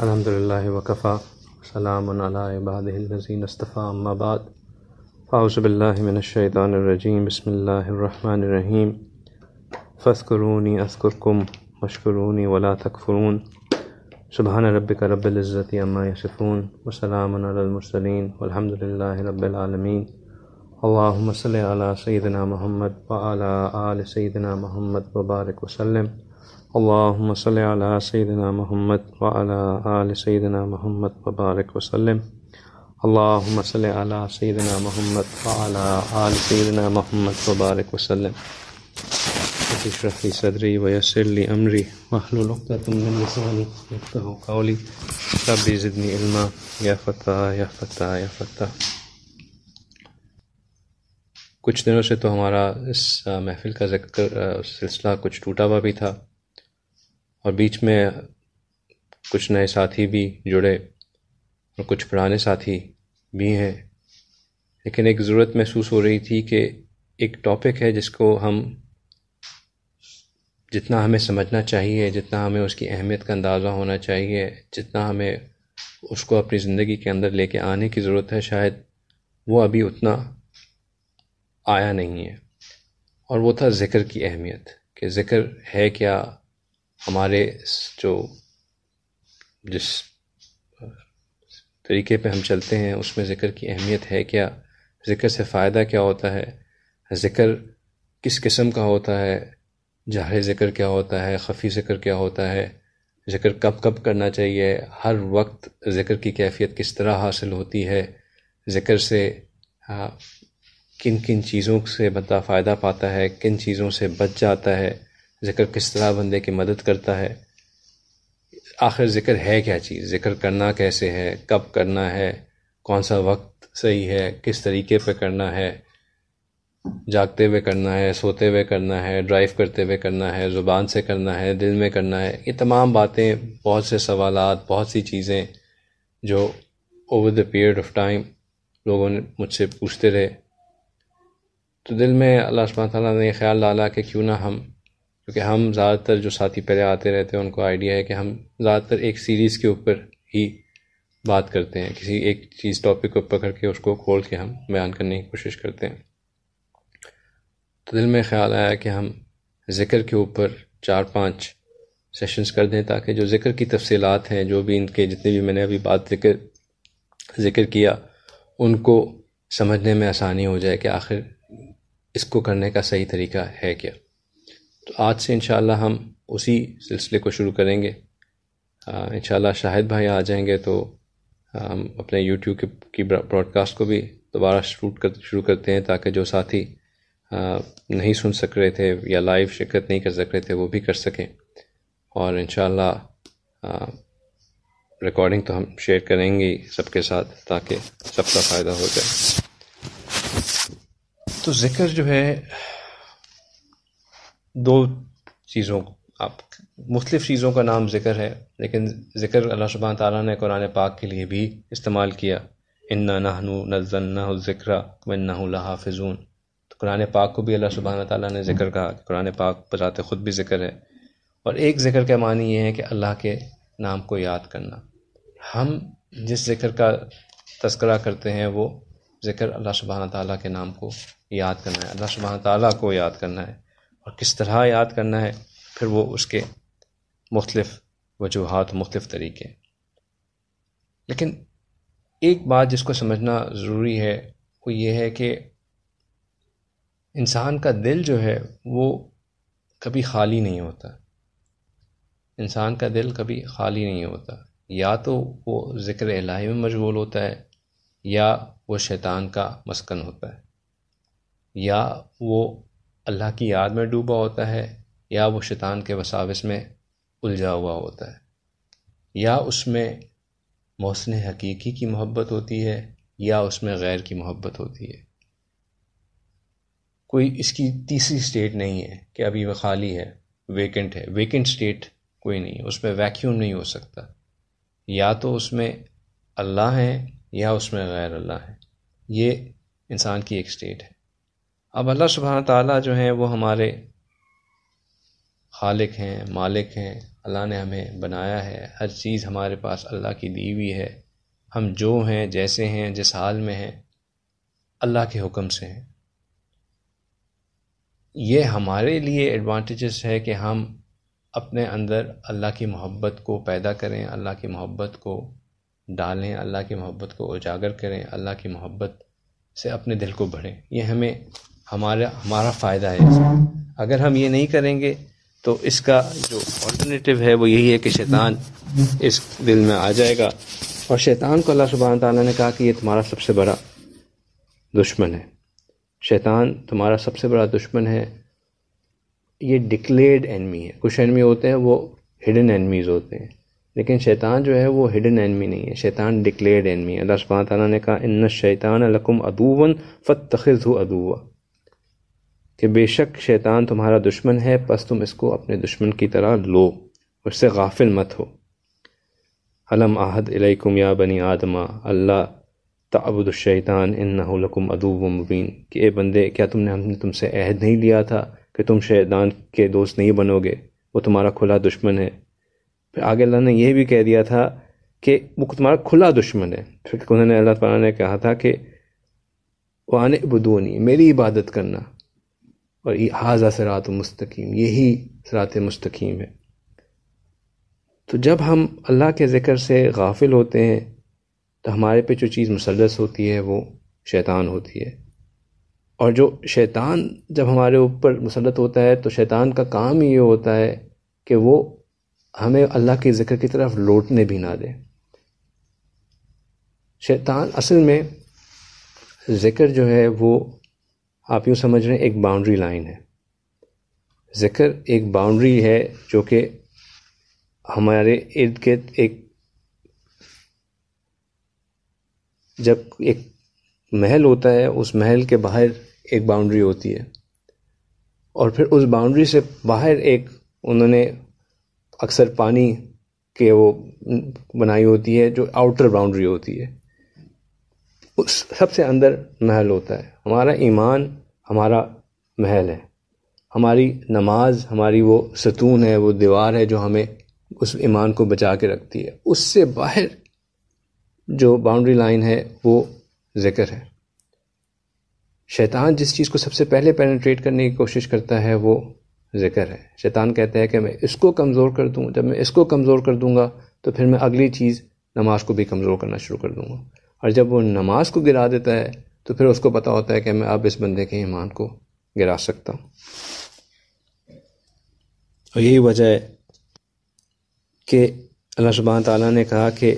الحمد لله وكفى سلام على عباده الذين اصطفى أما بعد فأعوذ بالله من الشيطان الرجيم بسم الله الرحمن الرحيم فاذكروني أذكركم واشكروني ولا تكفرون سبحان ربك رب العزة عما يصفون وسلام على المرسلين والحمد لله رب العالمين اللهم صل على سيدنا محمد وعلى آل سيدنا محمد وبارك وسلم अल्लाम सल सैदना महमद वाल सैदना महमद वबारक वसलम अल्लाम सल सैदना महमद वाल सैदना महमद वबारक वसलम शरफ़ी सदरी वयसरली अमरी महलुलतनी कौली रबी ज़िदनी इल्मा या फ़तः या फ़तः या फ़तः कुछ दिनों से तो हमारा इस महफ़िल का जिक्र सिलसिला कुछ टूटा हुआ भी था और बीच में कुछ नए साथी भी जुड़े और कुछ पुराने साथी भी हैं लेकिन एक ज़रूरत महसूस हो रही थी कि एक टॉपिक है जिसको हम जितना हमें समझना चाहिए जितना हमें उसकी अहमियत का अंदाज़ा होना चाहिए जितना हमें उसको अपनी ज़िंदगी के अंदर लेके आने की ज़रूरत है शायद वो अभी उतना आया नहीं है और वो था ज़िक्र की अहमियत कि ज़िक्र है क्या हमारे जो जिस तरीके पे हम चलते हैं उसमें ज़िक्र की अहमियत है क्या ज़िक्र से फ़ायदा क्या होता है ज़िक्र किस किस्म का होता है जाहिर ज़िक्र क्या होता है खफ़ी ज़िक्र क्या होता है ज़िक्र कब कब करना चाहिए हर वक्त ज़िक्र की कैफियत किस तरह हासिल होती है ज़िक्र से किन किन चीज़ों से बंदा फ़ायदा पाता है किन चीज़ों से बच जाता है ज़िक्र किस तरह बंदे की मदद करता है आखिर ज़िक्र है क्या चीज़ ज़िक्र करना कैसे है कब करना है कौन सा वक्त सही है किस तरीके पे करना है जागते हुए करना है सोते हुए करना है ड्राइव करते हुए करना है ज़ुबान से करना है दिल में करना है ये तमाम बातें बहुत से सवाल बहुत सी चीज़ें जो over the period of time लोगों ने मुझसे पूछते रहे तो दिल में अल्लाह सुबह ताली ने ख्याल डाला कि क्यों ना हम क्योंकि हम ज़्यादातर जो साथी पहले आते रहते हैं उनको आइडिया है कि हम ज़्यादातर एक सीरीज़ के ऊपर ही बात करते हैं किसी एक चीज़ टॉपिक को पकड़ के उसको खोल के हम बयान करने की कोशिश करते हैं तो दिल में ख्याल आया कि हम ज़िक्र के ऊपर चार पांच सेशंस कर दें ताकि जो ज़िक्र की तफसीलात हैं जो भी इनके जितने भी मैंने अभी बात जिक्र जिक्र किया उनको समझने में आसानी हो जाए कि आखिर इसको करने का सही तरीका है क्या तो आज से इन हम उसी सिलसिले को शुरू करेंगे इन शाहिद भाई आ जाएंगे तो हम अपने यूट्यूब के की ब्रॉडकास्ट को भी दोबारा शूट कर शुरू करते हैं ताकि जो साथी आ, नहीं सुन सक रहे थे या लाइव शिरकत नहीं कर सक रहे थे वो भी कर सकें और इन रिकॉर्डिंग तो हम शेयर करेंगे सबके साथ ताकि सबका फ़ायदा हो जाए तो ज़िक्र जो है दो चीज़ों आप मुख्तफ़ चीज़ों का नाम ज़िक्र है लेकिन ज़िक्र अल्लाह सुबह ताली ने कुरान पाक के लिए भी इस्तेमाल किया इन्ना नहनु नजन्ना ज़िक्र वन्ना हाफिजून तो कुरान पाक को भी अल्लाह सुबहान ताली ने ज़िक्र कहा कि कुरान पाक बजात ख़ुद भी ज़िक्र है और एक ज़िक्र का मानी ये है कि अल्लाह के नाम को याद करना हम जिस ज़िक्र का तस्करा करते हैं वो ज़िक्र अल्लाह सुबहाना ताली के नाम को याद करना है अल्लाह सुबहाना ताली को याद करना है और किस तरह याद करना है फिर वो उसके मुख्तलफ़ वजूहत मुख्तफ तरीके लेकिन एक बात जिसको समझना ज़रूरी है वो ये है कि इंसान का दिल जो है वो कभी खाली नहीं होता इंसान का दिल कभी खाली नहीं होता या तो वो ज़िक्र इलाही में मशगूल होता है या वो शैतान का मस्कन होता है या वो अल्लाह की याद में डूबा होता है या वो शैतान के वसाविस में उलझा हुआ होता है या उसमें मौसन हकीकी की मोहब्बत होती है या उसमें गैर की मोहब्बत होती है कोई इसकी तीसरी स्टेट नहीं है कि अभी वह खाली है वेकेंट है वेकेंट स्टेट कोई नहीं है उसमें वैक्यूम नहीं हो सकता या तो उसमें अल्लाह है या उसमें गैर अल्लाह है ये इंसान की एक स्टेट है अब अल्लाह सुबहान ताली जो हैं वो हमारे खालिक हैं मालिक हैं अल्लाह ने हमें बनाया है हर चीज़ हमारे पास अल्लाह की दी हुई है हम जो हैं जैसे हैं जिस हाल में हैं अल्लाह के हुक्म से हैं ये हमारे लिए एडवांटेजेस है कि हम अपने अंदर अल्लाह की मोहब्बत को पैदा करें अल्लाह की मोहब्बत को डालें अल्लाह की मोहब्बत को उजागर करें अल्लाह की मोहब्बत से अपने दिल को भरें ये हमें हमारा हमारा फ़ायदा है इसमें अगर हम ये नहीं करेंगे तो इसका जो ऑल्टरनेटिव है वो यही है कि शैतान इस दिल में आ जाएगा और शैतान को अल्लाह सुबहान तला ने कहा कि ये तुम्हारा सबसे बड़ा दुश्मन है शैतान तुम्हारा सबसे बड़ा दुश्मन है ये डिक्लेर्ड एनमी है कुछ एनमी होते हैं वो हिडन एनमीज़ होते हैं लेकिन शैतान जो है वो हिडन एनमी नहीं है शैतान डिक्लेर्ड एनमी है अल्लाह सुबहान तला ने कहा इन शैतान लकुम अदूवन फ़त तखज़ अदूवा कि बेशक शैतान तुम्हारा दुश्मन है बस तुम इसको अपने दुश्मन की तरह लो उससे गाफिल मत हो अलम आहद इलैकुम या बनी आदमा अल्लाह तबुदशैतान इन्नकुम अदूब मुबीन कि ए बंदे क्या तुमने हमने तुमसे अहद नहीं लिया था कि तुम शैतान के दोस्त नहीं बनोगे वो तुम्हारा खुला दुश्मन है फिर आगे अल्लाह ने यह भी कह दिया था कि वो तुम्हारा खुला दुश्मन है फिर उन्होंने अल्लाह तला ने कहा था कि वान बदूनी मेरी इबादत करना और हाजा सरात मुस्तकीम यही सरात मुस्तकीम है तो जब हम अल्लाह के ज़िक्र से गाफिल होते हैं तो हमारे पे जो चीज़ मुसलस होती है वो शैतान होती है और जो शैतान जब हमारे ऊपर मुसलत होता है तो शैतान का काम ही ये होता है कि वो हमें अल्लाह के ज़िक्र की तरफ लौटने भी ना दे शैतान असल में ज़िक्र जो है वो आप यूँ समझ रहे हैं एक बाउंड्री लाइन है ज़िक्र एक बाउंड्री है जो कि हमारे इर्द गिर्द एक जब एक महल होता है उस महल के बाहर एक बाउंड्री होती है और फिर उस बाउंड्री से बाहर एक उन्होंने अक्सर पानी के वो बनाई होती है जो आउटर बाउंड्री होती है उस सबसे अंदर महल होता है हमारा ईमान हमारा महल है हमारी नमाज हमारी वो सतून है वो दीवार है जो हमें उस ईमान को बचा के रखती है उससे बाहर जो बाउंड्री लाइन है वो ज़िक्र है शैतान जिस चीज़ को सबसे पहले पेनिट्रेट करने की कोशिश करता है वो ज़िक्र है शैतान कहता है कि मैं इसको कमज़ोर कर दूँ जब मैं इसको कमज़ोर कर दूँगा तो फिर मैं अगली चीज़ नमाज को भी कमज़ोर करना शुरू कर दूँगा और जब वो नमाज को गिरा देता है तो फिर उसको पता होता है कि मैं अब इस बंदे के ईमान को गिरा सकता हूँ और यही वजह है कि अल्लाह सुबहान तला ने कहा कि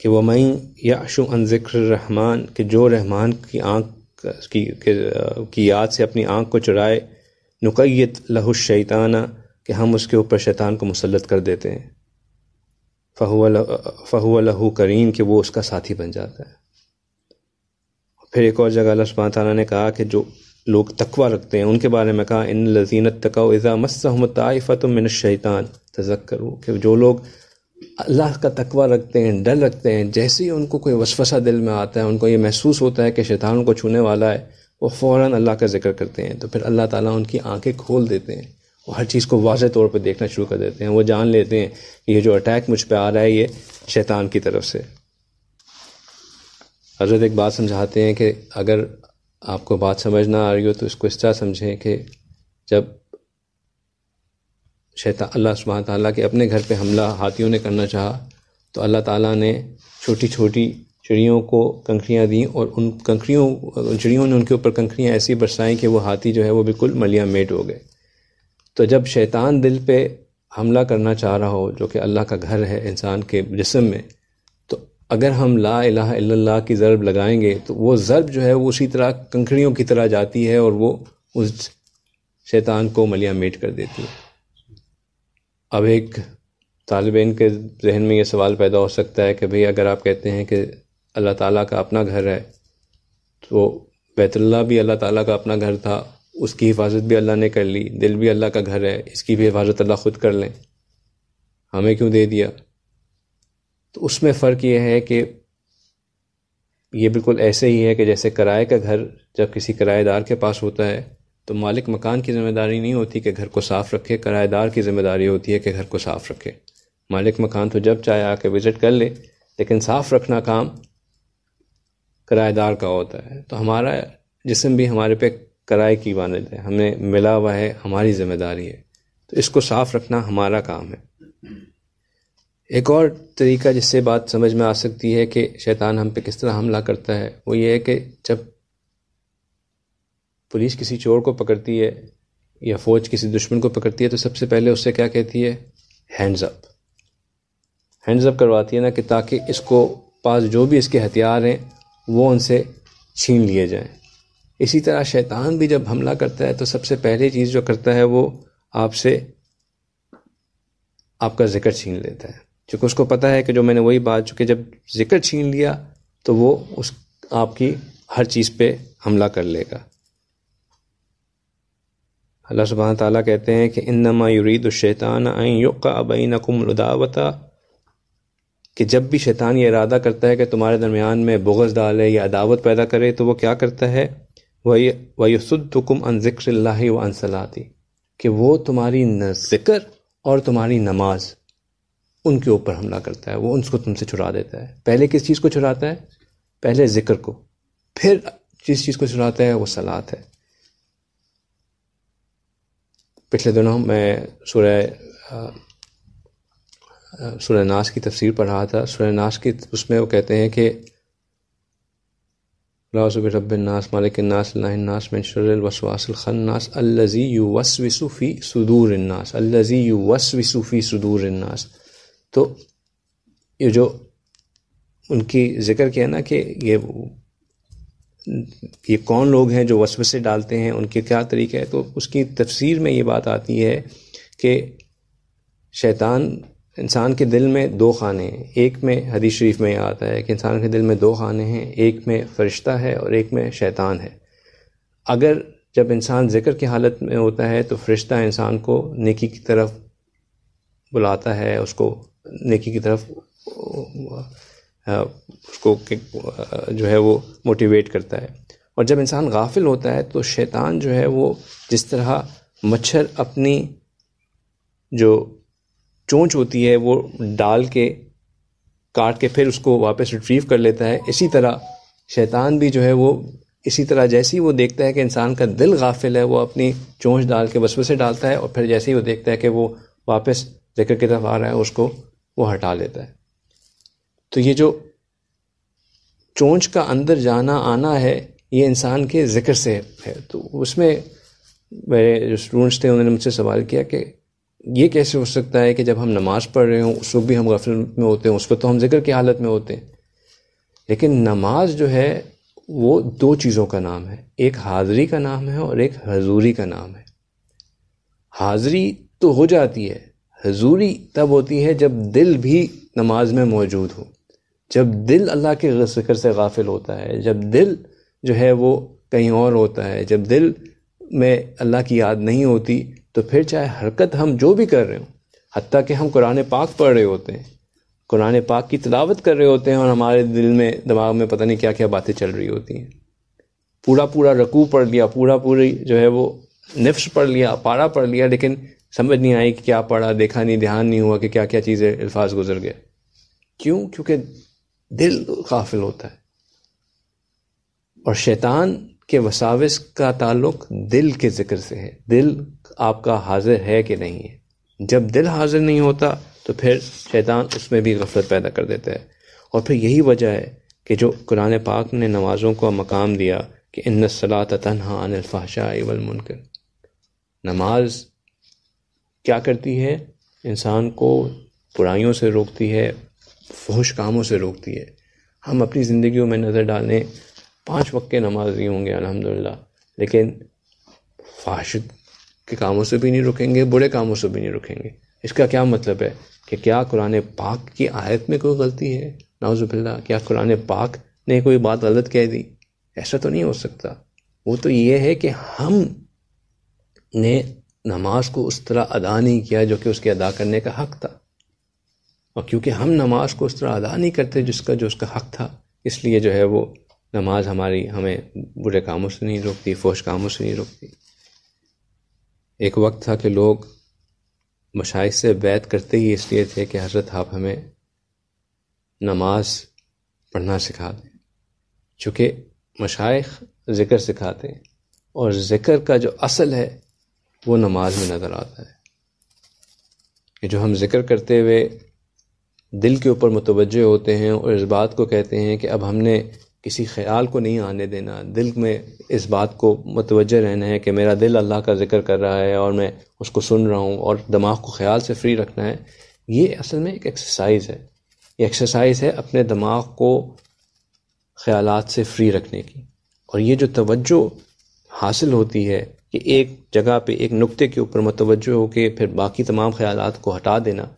कि वमई याशु अन ज़िक्र रहमान के जो रहमान की आँख की, की याद से अपनी आँख को चुराए नुकैत लहु शैताना कि हम उसके ऊपर शैतान को मुसलत कर देते हैं फ़हु फ़हुआ लहू करीम कि वो उसका साथी बन जाता है फिर एक और जगह अल्लाह तारा ने कहा कि जो लोग तकवा रखते हैं उनके बारे में कहा इन लजीनत तक इज़ा मसम ताइफ़त मिन शैतान करो कि जो लोग अल्लाह का तकवा रखते हैं डर रखते हैं जैसे ही उनको कोई वसफसा दिल में आता है उनको ये महसूस होता है कि शैतान उनको छूने वाला है वो फ़ौर अल्लाह का जिक्र करते हैं तो फिर अल्लाह ताली उनकी आँखें खोल देते हैं हर चीज़ को वाज तौर पर देखना शुरू कर देते हैं वो जान लेते हैं कि ये जो अटैक मुझ पर आ रहा है ये शैतान की तरफ से हजरत एक बात समझाते हैं कि अगर आपको बात समझ ना आ रही हो तो इसको इस तरह समझें कि जब शैतान अल्लाह सुबह ताली के अपने घर पे हमला हाथियों ने करना चाहा तो अल्लाह ताला ने छोटी छोटी चिड़ियों को कंखड़ियाँ दी और उन कंकड़ियों चिड़ियों ने उनके ऊपर कंखड़ियाँ ऐसी बरसाई कि वो हाथी जो है वो बिल्कुल मलिया मेट हो गए तो जब शैतान दिल पे हमला करना चाह रहा हो जो कि अल्लाह का घर है इंसान के जिसम में तो अगर हम ला इलाह इल्लल्लाह की ज़रब लगाएंगे तो वो ज़रब जो है वो उसी तरह कंकड़ियों की तरह जाती है और वो उस शैतान को मलिया मेट कर देती है अब एक तालब इन के जहन में ये सवाल पैदा हो सकता है कि भाई अगर आप कहते हैं कि अल्लाह ताला का अपना घर है तो बैतुल्ला भी अल्लाह ताला का अपना घर था उसकी हिफाजत भी अल्लाह ने कर ली दिल भी अल्लाह का घर है इसकी भी हिफाजत अल्लाह खुद कर लें हमें क्यों दे दिया तो उसमें फ़र्क यह है कि ये बिल्कुल ऐसे ही है कि जैसे किराए का घर जब किसी किराएदार के पास होता है तो मालिक मकान की ज़िम्मेदारी नहीं होती कि घर को साफ़ रखे किराएदार की ज़िम्मेदारी होती है कि घर को साफ़ रखे मालिक मकान तो जब चाहे आके विज़िट कर ले लेकिन साफ़ रखना काम किराएदार का होता है तो हमारा जिसम भी हमारे पे कराए की इबादत है हमें मिला हुआ है हमारी जिम्मेदारी है तो इसको साफ रखना हमारा काम है एक और तरीका जिससे बात समझ में आ सकती है कि शैतान हम पे किस तरह हमला करता है वो ये है कि जब पुलिस किसी चोर को पकड़ती है या फौज किसी दुश्मन को पकड़ती है तो सबसे पहले उससे क्या कहती है हैंड्स अप हैंड्स अप करवाती है ना कि ताकि इसको पास जो भी इसके हथियार हैं वो उनसे छीन लिए जाएं इसी तरह शैतान भी जब हमला करता है तो सबसे पहली चीज़ जो करता है वो आपसे आपका जिक्र छीन लेता है क्योंकि उसको पता है कि जो मैंने वही बात चूँकि जब जिक्र छीन लिया तो वो उस आपकी हर चीज़ पे हमला कर लेगा अल्लाह सुबह ताली कहते हैं कि इन नमा यूरीद शैतान आइन युका अबई नकुमदावता कि जब भी शैतान ये इरादा करता है कि तुम्हारे दरमियान में बुगज डाले या अदावत पैदा करे तो वो क्या करता है वयुसुद्दुकुम अन ज़िक्रिल्लाह व अन सलाती कि वो तुम्हारी ज़िक्र और तुम्हारी नमाज उनके ऊपर हमला करता है वो उनको तुमसे छुड़ा देता है पहले किस चीज़ को छुड़ाता है पहले ज़िक्र को फिर जिस चीज़ को छुड़ाता है वो सलात है पिछले दिनों मैं सुरह सूर्य नाश की तफसीर पढ़ रहा था सूर्य नाश की उसमें वो कहते हैं कि राजब रबनास मालिकन्नास लानास मनशरवसवासलखन्नास अल्लज़ी यू वसविसफ़ी सदूरन्नास अल्लज़ी यू वसविसफ़ी सदूरन्नास तो ये जो उनकी ज़िक्र किया ना कि ये ये कौन लोग हैं जो वसवसे डालते हैं उनके क्या तरीके हैं तो उसकी तफसीर में ये बात आती है कि शैतान इंसान के दिल में दो खाने हैं एक में हदीस शरीफ में आता है कि इंसान के दिल में दो खाने हैं एक में फरिश्ता है और एक में शैतान है अगर जब इंसान ज़िक्र की हालत में होता है तो फरिश्ता इंसान को नेकी की तरफ बुलाता है उसको नेकी की तरफ उसको जो है वो मोटिवेट करता है और जब इंसान गाफिल होता है तो शैतान जो है वो जिस तरह मच्छर अपनी जो चोंच होती है वो डाल के काट के फिर उसको वापस रिट्रीव कर लेता है इसी तरह शैतान भी जो है वो इसी तरह जैसे ही वो देखता है कि इंसान का दिल गाफिल है वो अपनी चोंच डाल के वसवसे से डालता है और फिर जैसे ही वो देखता है कि वो वापस जिक्र की तरफ आ रहा है उसको वो हटा लेता है तो ये जो चोंच का अंदर जाना आना है ये इंसान के ज़िक्र से है तो उसमें मेरे जो स्टूडेंट्स थे उन्होंने मुझसे सवाल किया कि ये कैसे हो सकता है कि जब हम नमाज़ पढ़ रहे हों उस वक्त भी हम गफल में होते हैं उस वक्त तो हम जिक्र की हालत में होते हैं लेकिन नमाज जो है वो दो चीज़ों का नाम है एक हाज़री का नाम है और एक हजूरी का नाम है हाज़री तो हो जाती है हजूरी तब होती है जब दिल भी नमाज में मौजूद हो जब दिल अल्लाह के जिक्र से गाफिल होता है जब दिल जो है वो कहीं और होता है जब दिल में अल्लाह की याद नहीं होती तो फिर चाहे हरकत हम जो भी कर रहे हों हती कि हम कुरान पाक पढ़ रहे होते हैं कुरान पाक की तलावत कर रहे होते हैं और हमारे दिल में दिमाग में पता नहीं क्या क्या बातें चल रही होती हैं पूरा पूरा रकू पढ़ लिया पूरा पूरी जो है वो नफ्स पढ़ लिया पारा पढ़ लिया लेकिन समझ नहीं आई कि क्या पढ़ा देखा नहीं ध्यान नहीं हुआ कि क्या क्या चीज़ें अल्फाज गुजर गए क्यों क्योंकि दिल काफिल होता है और शैतान के वसाविस का ताल्लुक दिल के ज़िक्र से है दिल आपका हाजिर है कि नहीं है जब दिल हाजिर नहीं होता तो फिर शैतान उसमें भी गफलत पैदा कर देता है और फिर यही वजह है कि जो कुरान पाक ने नमाज़ों को मकाम दिया कि इन सलात तनहा अनफाशा वलमुनकर नमाज क्या करती है इंसान को बुराइयों से रोकती है फहश कामों से रोकती है हम अपनी ज़िंदगी में नज़र डालें पाँच वक्त के नमाजी होंगे अलहमदिल्ला लेकिन फाशद के कामों से भी नहीं रुकेंगे बुरे कामों से भी नहीं रुकेंगे इसका क्या मतलब है कि क्या कुरान पाक की आयत में कोई गलती है नाजुबिल्ला क्या कुरान पाक ने कोई बात गलत कह दी ऐसा तो नहीं हो सकता वो तो ये है कि हम ने नमाज को उस तरह अदा नहीं किया जो कि उसके अदा करने का हक था और क्योंकि हम नमाज को उस तरह अदा नहीं करते जिसका जो उसका हक था इसलिए जो है वो नमाज हमारी हमें बुरे कामों से नहीं रोकती फौज कामों से नहीं रोकती एक वक्त था कि लोग मशाइ से बैत करते ही इसलिए थे कि हजरत आप हमें नमाज पढ़ना सिखा दें चूँकि मशाइ ज़िक्र सिखाते हैं और ज़िक्र का जो असल है वो नमाज में नज़र आता है कि जो हम ज़िक्र करते हुए दिल के ऊपर मुतवजह होते हैं और इस बात को कहते हैं कि अब हमने किसी ख्याल को नहीं आने देना दिल में इस बात को मतवजह रहना है कि मेरा दिल अल्लाह का जिक्र कर रहा है और मैं उसको सुन रहा हूँ और दिमाग को ख्याल से फ्री रखना है ये असल में एक एक्सरसाइज है ये एक्सरसाइज है अपने दिमाग को ख्याल से फ्री रखने की और ये जो तवज्जो हासिल होती है कि एक जगह पे एक नुक्ते के ऊपर मतवजह होकर फिर बाकी तमाम ख्याल को हटा देना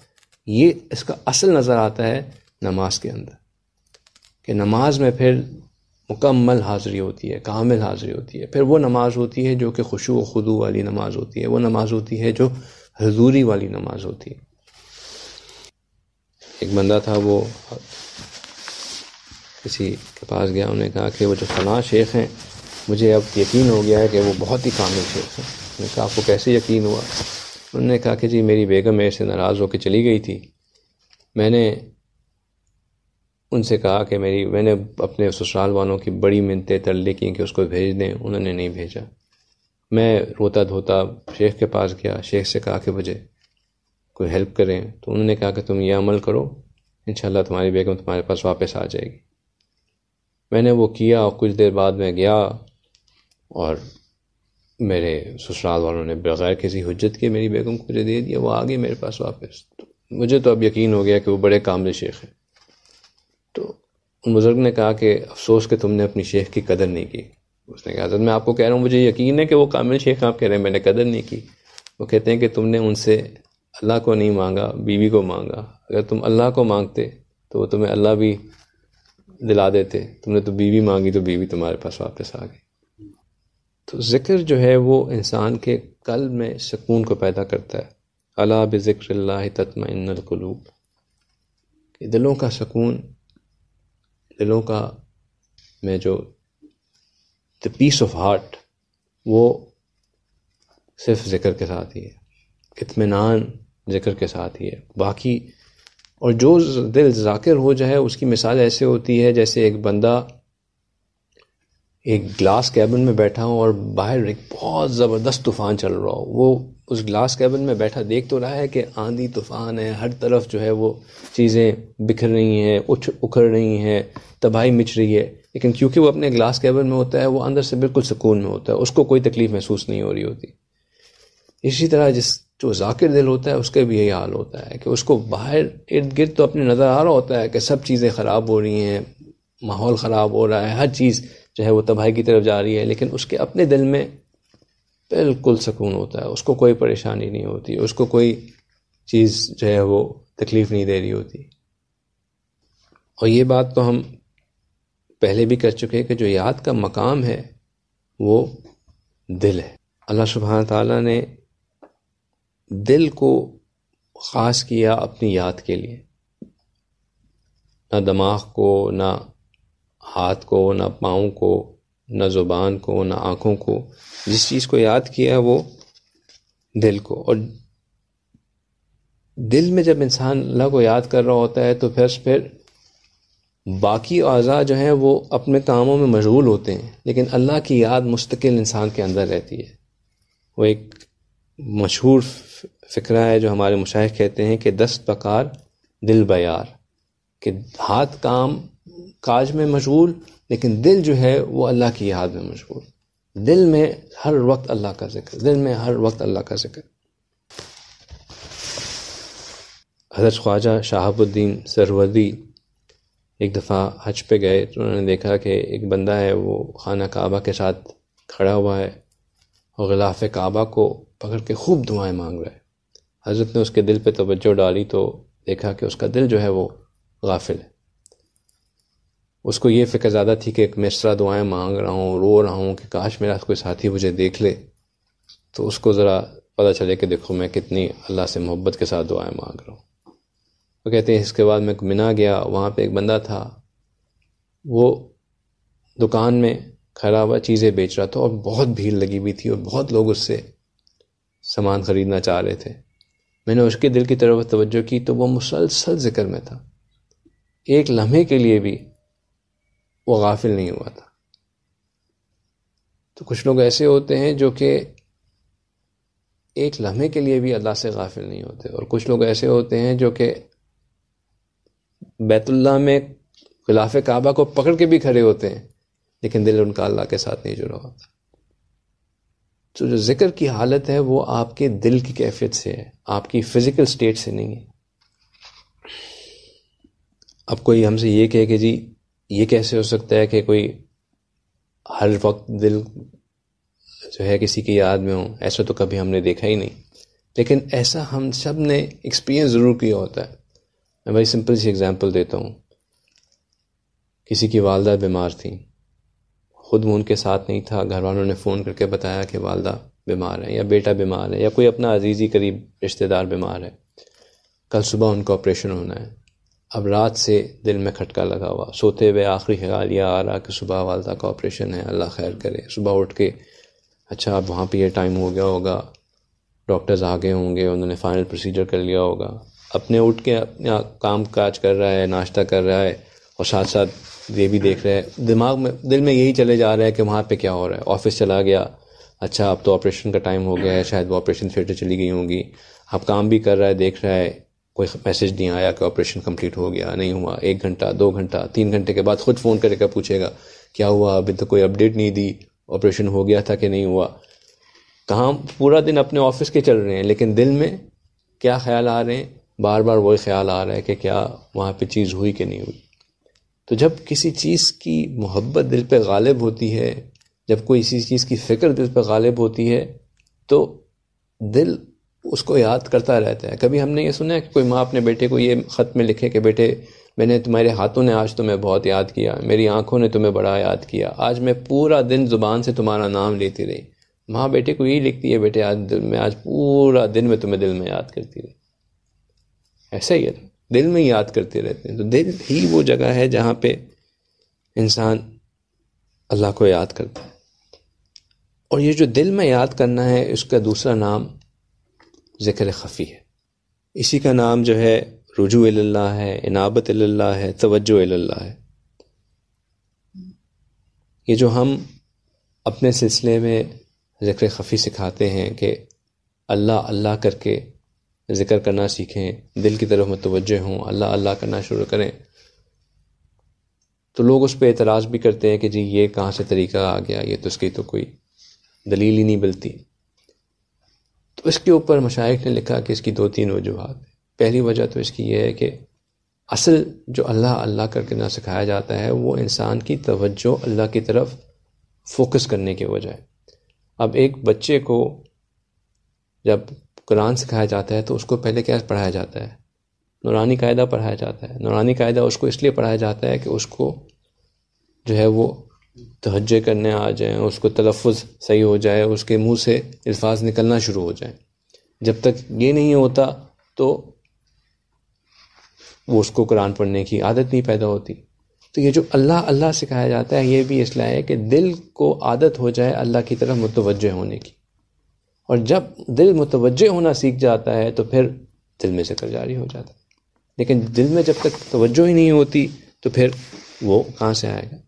ये इसका असल नज़र आता है नमाज के अंदर कि नमाज में फिर मुकम्मल हाज़िरी होती है कामिल हाज़िरी होती है फिर वो नमाज होती है जो कि व खुदू वाली नमाज होती है वो नमाज होती है जो हजूरी वाली नमाज होती है एक बंदा था वो किसी के पास गया उन्होंने कहा कि वो जो फना शेख हैं मुझे अब यकीन हो गया है कि वो बहुत ही कामिल शेख हैं उन्होंने कहा आपको कैसे यकीन हुआ उन्होंने कहा कि जी मेरी बेगम मेरे से नाराज़ होकर चली गई थी मैंने उनसे कहा कि मेरी मैंने अपने ससुराल वालों की बड़ी मिनतें तरले की कि उसको भेज दें उन्होंने नहीं भेजा मैं रोता धोता शेख के पास गया शेख से कहा कि मुझे कोई हेल्प करें तो उन्होंने कहा कि तुम यह अमल करो इन तुम्हारी बेगम तुम्हारे पास वापस आ जाएगी मैंने वो किया और कुछ देर बाद मैं गया और मेरे ससुराल वालों ने बगैर किसी हजत के मेरी बेगम को मुझे दे दिया वो आ गई मेरे पास वापस तो मुझे तो अब यकीन हो गया कि वो बड़े कामल शेख हैं तो उन बुज़ुर्ग ने कहा कि अफसोस कि तुमने अपनी शेख की कदर नहीं की उसने कहा हजरत मैं आपको कह रहा हूँ मुझे यकीन है कि वो कामिल शेख आप कह रहे हैं मैंने कदर नहीं की वो कहते हैं कि तुमने उनसे अल्लाह को नहीं मांगा बीवी को मांगा अगर तुम अल्लाह को मांगते तो वो तुम्हें अल्लाह भी दिला देते तुमने तो बीवी मांगी तो बीवी तुम्हारे पास वापस आ गई तो ज़िक्र जो है वो इंसान के कल में सुकून को पैदा करता है अला बिक्र तत्मा इनकलूब दिलों का सुकून दिलों का में जो द पीस ऑफ हार्ट वो सिर्फ ज़िक्र के साथ ही है इतमान ज़िक्र के साथ ही है बाकी और जो दिल जाकिर हो जाए उसकी मिसाल ऐसे होती है जैसे एक बंदा एक ग्लास कैबिन में बैठा हो और बाहर एक बहुत ज़बरदस्त तूफ़ान चल रहा हो वो उस ग्लास कैबिन में बैठा देख तो रहा है कि आंधी तूफान है हर तरफ जो है वो चीज़ें बिखर रही हैं उछ उखड़ रही हैं तबाही मिच रही है लेकिन क्योंकि वो अपने ग्लास कैबिन में होता है वो अंदर से बिल्कुल सुकून में होता है उसको कोई तकलीफ़ महसूस नहीं हो रही होती इसी तरह जिस जो जाकिर दिल होता है उसका भी यही हाल होता है कि उसको बाहर इर्द गिर्द तो अपने नज़र आ रहा होता है कि सब चीज़ें ख़राब हो रही हैं माहौल ख़राब हो रहा है हर चीज़ जो है वो तबाही की तरफ जा रही है लेकिन उसके अपने दिल में बिल्कुल सुकून होता है उसको कोई परेशानी नहीं होती उसको कोई चीज़ जो है वो तकलीफ़ नहीं दे रही होती और ये बात तो हम पहले भी कर चुके हैं कि जो याद का मकाम है वो दिल है अल्लाह सुबहान ताला ने दिल को ख़ास किया अपनी याद के लिए ना दिमाग को ना हाथ को ना पाँव को न ज़ुबान को ना आँखों को जिस चीज़ को याद किया वो दिल को और दिल में जब इंसान अल्लाह को याद कर रहा होता है तो फिर फिर बाकी अज़ा जो हैं वो अपने कामों में मशगूल होते हैं लेकिन अल्लाह की याद मुस्तकिल इंसान के अंदर रहती है वो एक मशहूर फ़िक्रा है जो हमारे मुशाह कहते हैं कि दस्त पकार दिल बयार कि हाथ काम काज में मशगूल लेकिन दिल जो है वो अल्लाह की याद में मशगूल दिल में हर वक्त अल्लाह का जिक्र दिल में हर वक्त अल्लाह का जिक्र हजरत ख्वाजा शहाबुद्दीन सरवदी एक दफ़ा हज पे गए तो उन्होंने देखा कि एक बंदा है वो खाना काबा के साथ खड़ा हुआ है और गिलाफ काबा को पकड़ के खूब दुआएं मांग रहा है हजरत ने उसके दिल पे तवज्जो डाली तो देखा कि उसका दिल जो है वो गाफिल है उसको ये फ़िक्र ज़्यादा थी कि मैं इस दुआएं मांग रहा हूँ रो रहा हूँ कि काश मेरा कोई साथी मुझे देख ले तो उसको ज़रा पता चले कि देखो मैं कितनी अल्लाह से मोहब्बत के साथ दुआएं मांग रहा हूँ वो कहते हैं इसके बाद मैं मिना गया वहाँ पे एक बंदा था वो दुकान में खड़ा हुआ चीज़ें बेच रहा था और बहुत भीड़ लगी हुई थी और बहुत लोग उससे सामान ख़रीदना चाह रहे थे मैंने उसके दिल की तरफ तवज्जो की तो वो मुसलसल ज़िक्र में था एक लम्हे के लिए भी वो गाफिल नहीं हुआ था तो कुछ लोग ऐसे होते हैं जो कि एक लम्हे के लिए भी अल्लाह से गाफिल नहीं होते और कुछ लोग ऐसे होते हैं जो कि बैतुल्ला में खिलाफ काबा को पकड़ के भी खड़े होते हैं लेकिन दिल उनका अल्लाह के साथ नहीं जुड़ा होता तो जो ज़िक्र की हालत है वो आपके दिल की कैफियत से है आपकी फ़िज़िकल स्टेट से नहीं है अब कोई हमसे ये कहे कि जी ये कैसे हो सकता है कि कोई हर वक्त दिल जो है किसी की याद में हो ऐसा तो कभी हमने देखा ही नहीं लेकिन ऐसा हम सब ने एक्सपीरियंस ज़रूर किया होता है मैं बड़ी सिंपल सी एग्ज़ाम्पल देता हूँ किसी की वालदा बीमार थी खुद वो उनके साथ नहीं था घर वालों ने फ़ोन करके बताया कि वालदा बीमार है या बेटा बीमार है या कोई अपना अजीज़ी करीब रिश्तेदार बीमार है कल सुबह उनका ऑपरेशन होना है अब रात से दिल में खटका लगा हुआ सोते हुए आखिरी ख्याल यह आ रहा कि सुबह वालदा का ऑपरेशन है अल्लाह खैर करे सुबह उठ के अच्छा अब वहाँ पर यह टाइम हो गया होगा डॉक्टर्स आ गए होंगे उन्होंने फ़ाइनल प्रोसीजर कर लिया होगा अपने उठ के अपने काम काज कर रहा है नाश्ता कर रहा है और साथ साथ ये भी देख रहा है दिमाग में दिल में यही चले जा रहा है कि वहाँ पे क्या हो रहा है ऑफिस चला गया अच्छा अब तो ऑपरेशन का टाइम हो गया है शायद वो ऑपरेशन थिएटर चली गई होंगी अब काम भी कर रहा है देख रहा है कोई मैसेज नहीं आया कि ऑपरेशन कंप्लीट हो गया नहीं हुआ एक घंटा दो घंटा तीन घंटे के बाद खुद फ़ोन करेगा पूछेगा क्या हुआ अभी तो कोई अपडेट नहीं दी ऑपरेशन हो गया था कि नहीं हुआ कहाँ पूरा दिन अपने ऑफिस के चल रहे हैं लेकिन दिल में क्या ख्याल आ रहे हैं बार बार वही ख्याल आ रहा है कि क्या वहाँ पे चीज़ हुई कि नहीं हुई तो जब किसी चीज़ की मोहब्बत दिल पे गालिब होती है जब कोई इसी चीज़ की फ़िक्र दिल पे गालिब होती है तो दिल उसको याद करता रहता है कभी हमने ये सुना है कि कोई माँ अपने बेटे को ये ख़त में लिखे कि बेटे मैंने तुम्हारे हाथों ने आज तुम्हें बहुत याद किया मेरी आंखों ने तुम्हें बड़ा याद किया आज मैं पूरा दिन ज़ुबान से तुम्हारा नाम लेती रही माँ बेटे को यही लिखती है बेटे आज में आज पूरा दिन में तुम्हें दिल में याद करती रही ऐसा ही है दिल में ही याद करते रहते हैं तो दिल ही वो जगह है जहाँ पे इंसान अल्लाह को याद करता है और ये जो दिल में याद करना है उसका दूसरा नाम ज़िक्र खफ़ी है इसी का नाम जो है रुजू अल्लाह है इनाबत अल्लाह है तवज्जो अल्लाह है ये जो हम अपने सिलसिले में ज़िक्र खफ़ी सिखाते हैं कि अल्लाह अल्लाह करके ज़िक्र करना सीखें दिल की तरफ मतवजह हों अल्लाह अल्लाह करना शुरू करें तो लोग उस पर एतराज़ भी करते हैं कि जी ये कहाँ से तरीका आ गया ये तो उसकी तो कोई दलील ही नहीं मिलती तो इसके ऊपर मशाइक ने लिखा कि इसकी दो तीन वजूहत पहली वजह तो इसकी यह है कि असल जो अल्लाह अल्लाह करके ना सिखाया जाता है वो इंसान की तवज्जो अल्लाह की तरफ फोकस करने के वजह अब एक बच्चे को जब कुरान सिखाया जाता है तो उसको पहले क्या पढ़ाया जाता है नौरानी कायदा पढ़ाया जाता है नौरानी कायदा उसको इसलिए पढ़ाया जाता है कि उसको जो है वो तहजे करने आ जाएं उसको तलफ़ सही हो जाए उसके मुंह से अल्फाज निकलना शुरू हो जाए जब तक ये नहीं होता तो वो उसको कुरान पढ़ने की आदत नहीं पैदा होती तो ये जो अल्लाह अल्लाह सिखाया जाता है ये भी इसलिए है कि दिल को आदत हो जाए अल्लाह की तरफ मुतवजह होने की और जब दिल मुतवजह होना सीख जाता है तो फिर दिल में जिक्र जारी हो जाता है लेकिन दिल में जब तक तोज्जो ही नहीं होती तो फिर वो कहाँ से आएगा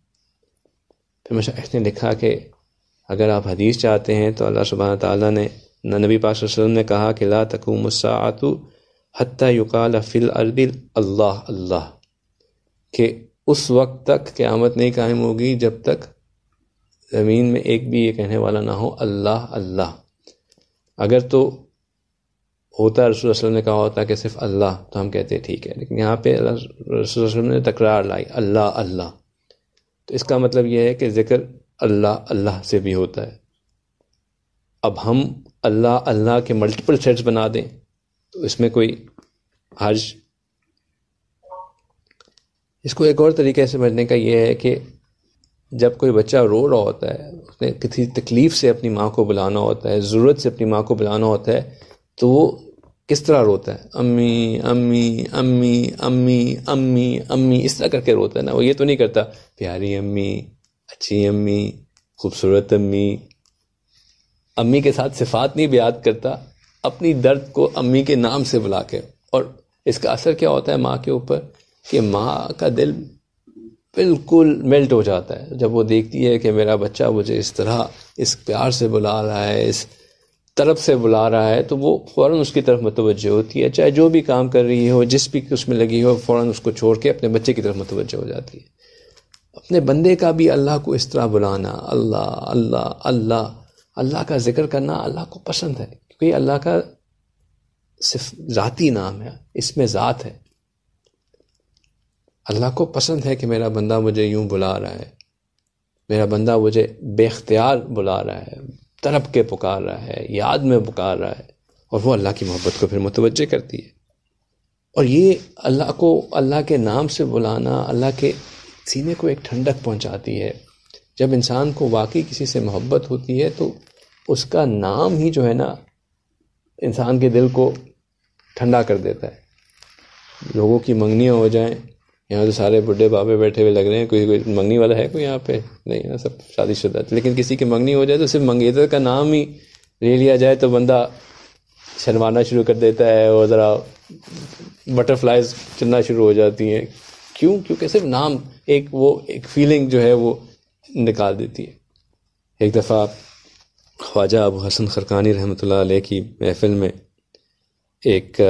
फिर मशाइक ने लिखा कि अगर आप हदीस चाहते हैं तो अल्लाह सुबह ताली ने नबी पाक वसल्लम ने कहा कि ला तकू मुसातु हती युकाल फ़िल अरबिल अल्लाह अल्लाह के उस वक्त तक क़्यामत नहीं कायम होगी जब तक ज़मीन में एक भी ये कहने वाला ना हो अल्लाह अल्लाह अगर तो होता रसूल वसलम ने कहा होता कि सिर्फ अल्लाह तो हम कहते ठीक है लेकिन यहाँ पे रसूल ने तकरार लाई अल्लाह अल्लाह तो इसका मतलब यह है कि ज़िक्र अल्लाह अल्लाह से भी होता है अब हम अल्लाह अल्लाह के मल्टीपल सेट्स बना दें तो इसमें कोई हर्ज इसको एक और तरीके से समझने का यह है कि जब कोई बच्चा रो रहा होता है उसने किसी तकलीफ़ से अपनी माँ को बुलाना होता है ज़रूरत से अपनी माँ को बुलाना होता है तो वो किस तरह रोता है अम्मी अम्मी अम्मी अम्मी अम्मी अम्मी इस तरह करके रोता है ना वो ये तो नहीं करता प्यारी अम्मी अच्छी अम्मी खूबसूरत अम्मी अम्मी के साथ सिफात नहीं बयाद करता अपनी दर्द को अम्मी के नाम से बुला के और इसका असर क्या होता है माँ के ऊपर कि माँ का दिल बिल्कुल मेल्ट हो जाता है जब वो देखती है कि मेरा बच्चा मुझे इस तरह इस प्यार से बुला रहा है इस तरफ से बुला रहा है तो वो फ़ौर उसकी तरफ मतवजह होती है चाहे जो भी काम कर रही हो जिस भी उसमें लगी हो फ़ौर उसको छोड़ के अपने बच्चे की तरफ मतवजह हो जाती है अपने बंदे का भी अल्लाह को इस तरह बुलाना अल्लाह अल्लाह अल्लाह अल्लाह का जिक्र करना अल्लाह को पसंद है क्योंकि अल्लाह का सिर्फ ज़ाती नाम है इसमें ज़ात है अल्लाह को पसंद है कि मेरा बंदा मुझे यूं बुला रहा है मेरा बंदा मुझे बेख्तियार बुला रहा है तड़प के पुकार रहा है याद में पुकार रहा है और वो अल्लाह की मोहब्बत को फिर मुतवजह करती है और ये अल्लाह को अल्लाह के नाम से बुलाना अल्लाह के सीने को एक ठंडक पहुंचाती है जब इंसान को वाकई किसी से मोहब्बत होती है तो उसका नाम ही जो है ना इंसान के दिल को ठंडा कर देता है लोगों की मंगनियाँ हो जाएं यहाँ तो सारे बुढ़े बाबे बैठे हुए लग रहे हैं कोई कोई मंगनी वाला है कोई यहाँ पे नहीं ना सब शादीशुदा लेकिन किसी की मंगनी हो जाए तो सिर्फ मंगेतर का नाम ही ले लिया जाए तो बंदा छनवाना शुरू कर देता है और ज़रा बटरफ्लाइज चलना शुरू हो जाती हैं क्यों क्योंकि सिर्फ नाम एक वो एक फीलिंग जो है वो निकाल देती है एक दफ़ा ख्वाजा अबू हसन खरकानी रहमत की महफ़िल में एक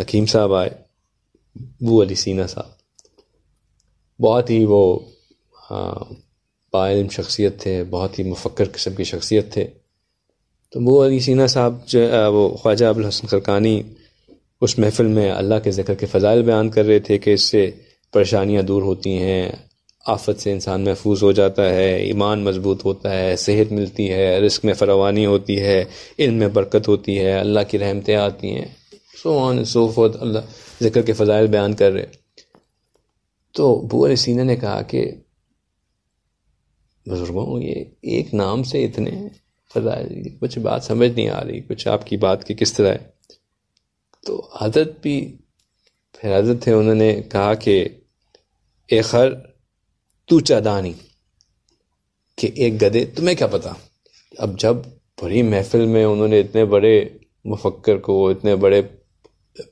हकीम साहब आए बू अली सीना साहब बहुत ही वो बाम शख्सियत थे बहुत ही मुफक्र किस्म की शख्सियत थे तो वो अली सीना साहब जो वो ख्वाजा अबुल हसन खरकानी उस महफ़िल में अल्लाह के ज़िक्र के फ़जाइल बयान कर रहे थे कि इससे परेशानियाँ दूर होती हैं आफत से इंसान महफूज हो जाता है ईमान मजबूत होता है सेहत मिलती है रिस्क में फरावानी होती है इल्म में बरकत होती है अल्लाह की रहमतें आती हैं सो ऑन सो फोत अल्लाह ज़िक्र के फ़जाइल बयान कर रहे हैं तो बुअ सीना ने कहा कि बुजुर्गों ये एक नाम से इतने फजाइल कुछ बात समझ नहीं आ रही कुछ आपकी बात की किस तरह है तो हजरत भी फिर हजरत थे उन्होंने कहा कि ए खर तू चादानी कि एक गधे तुम्हें क्या पता अब जब बड़ी महफिल में उन्होंने इतने बड़े मुफक्कर को इतने बड़े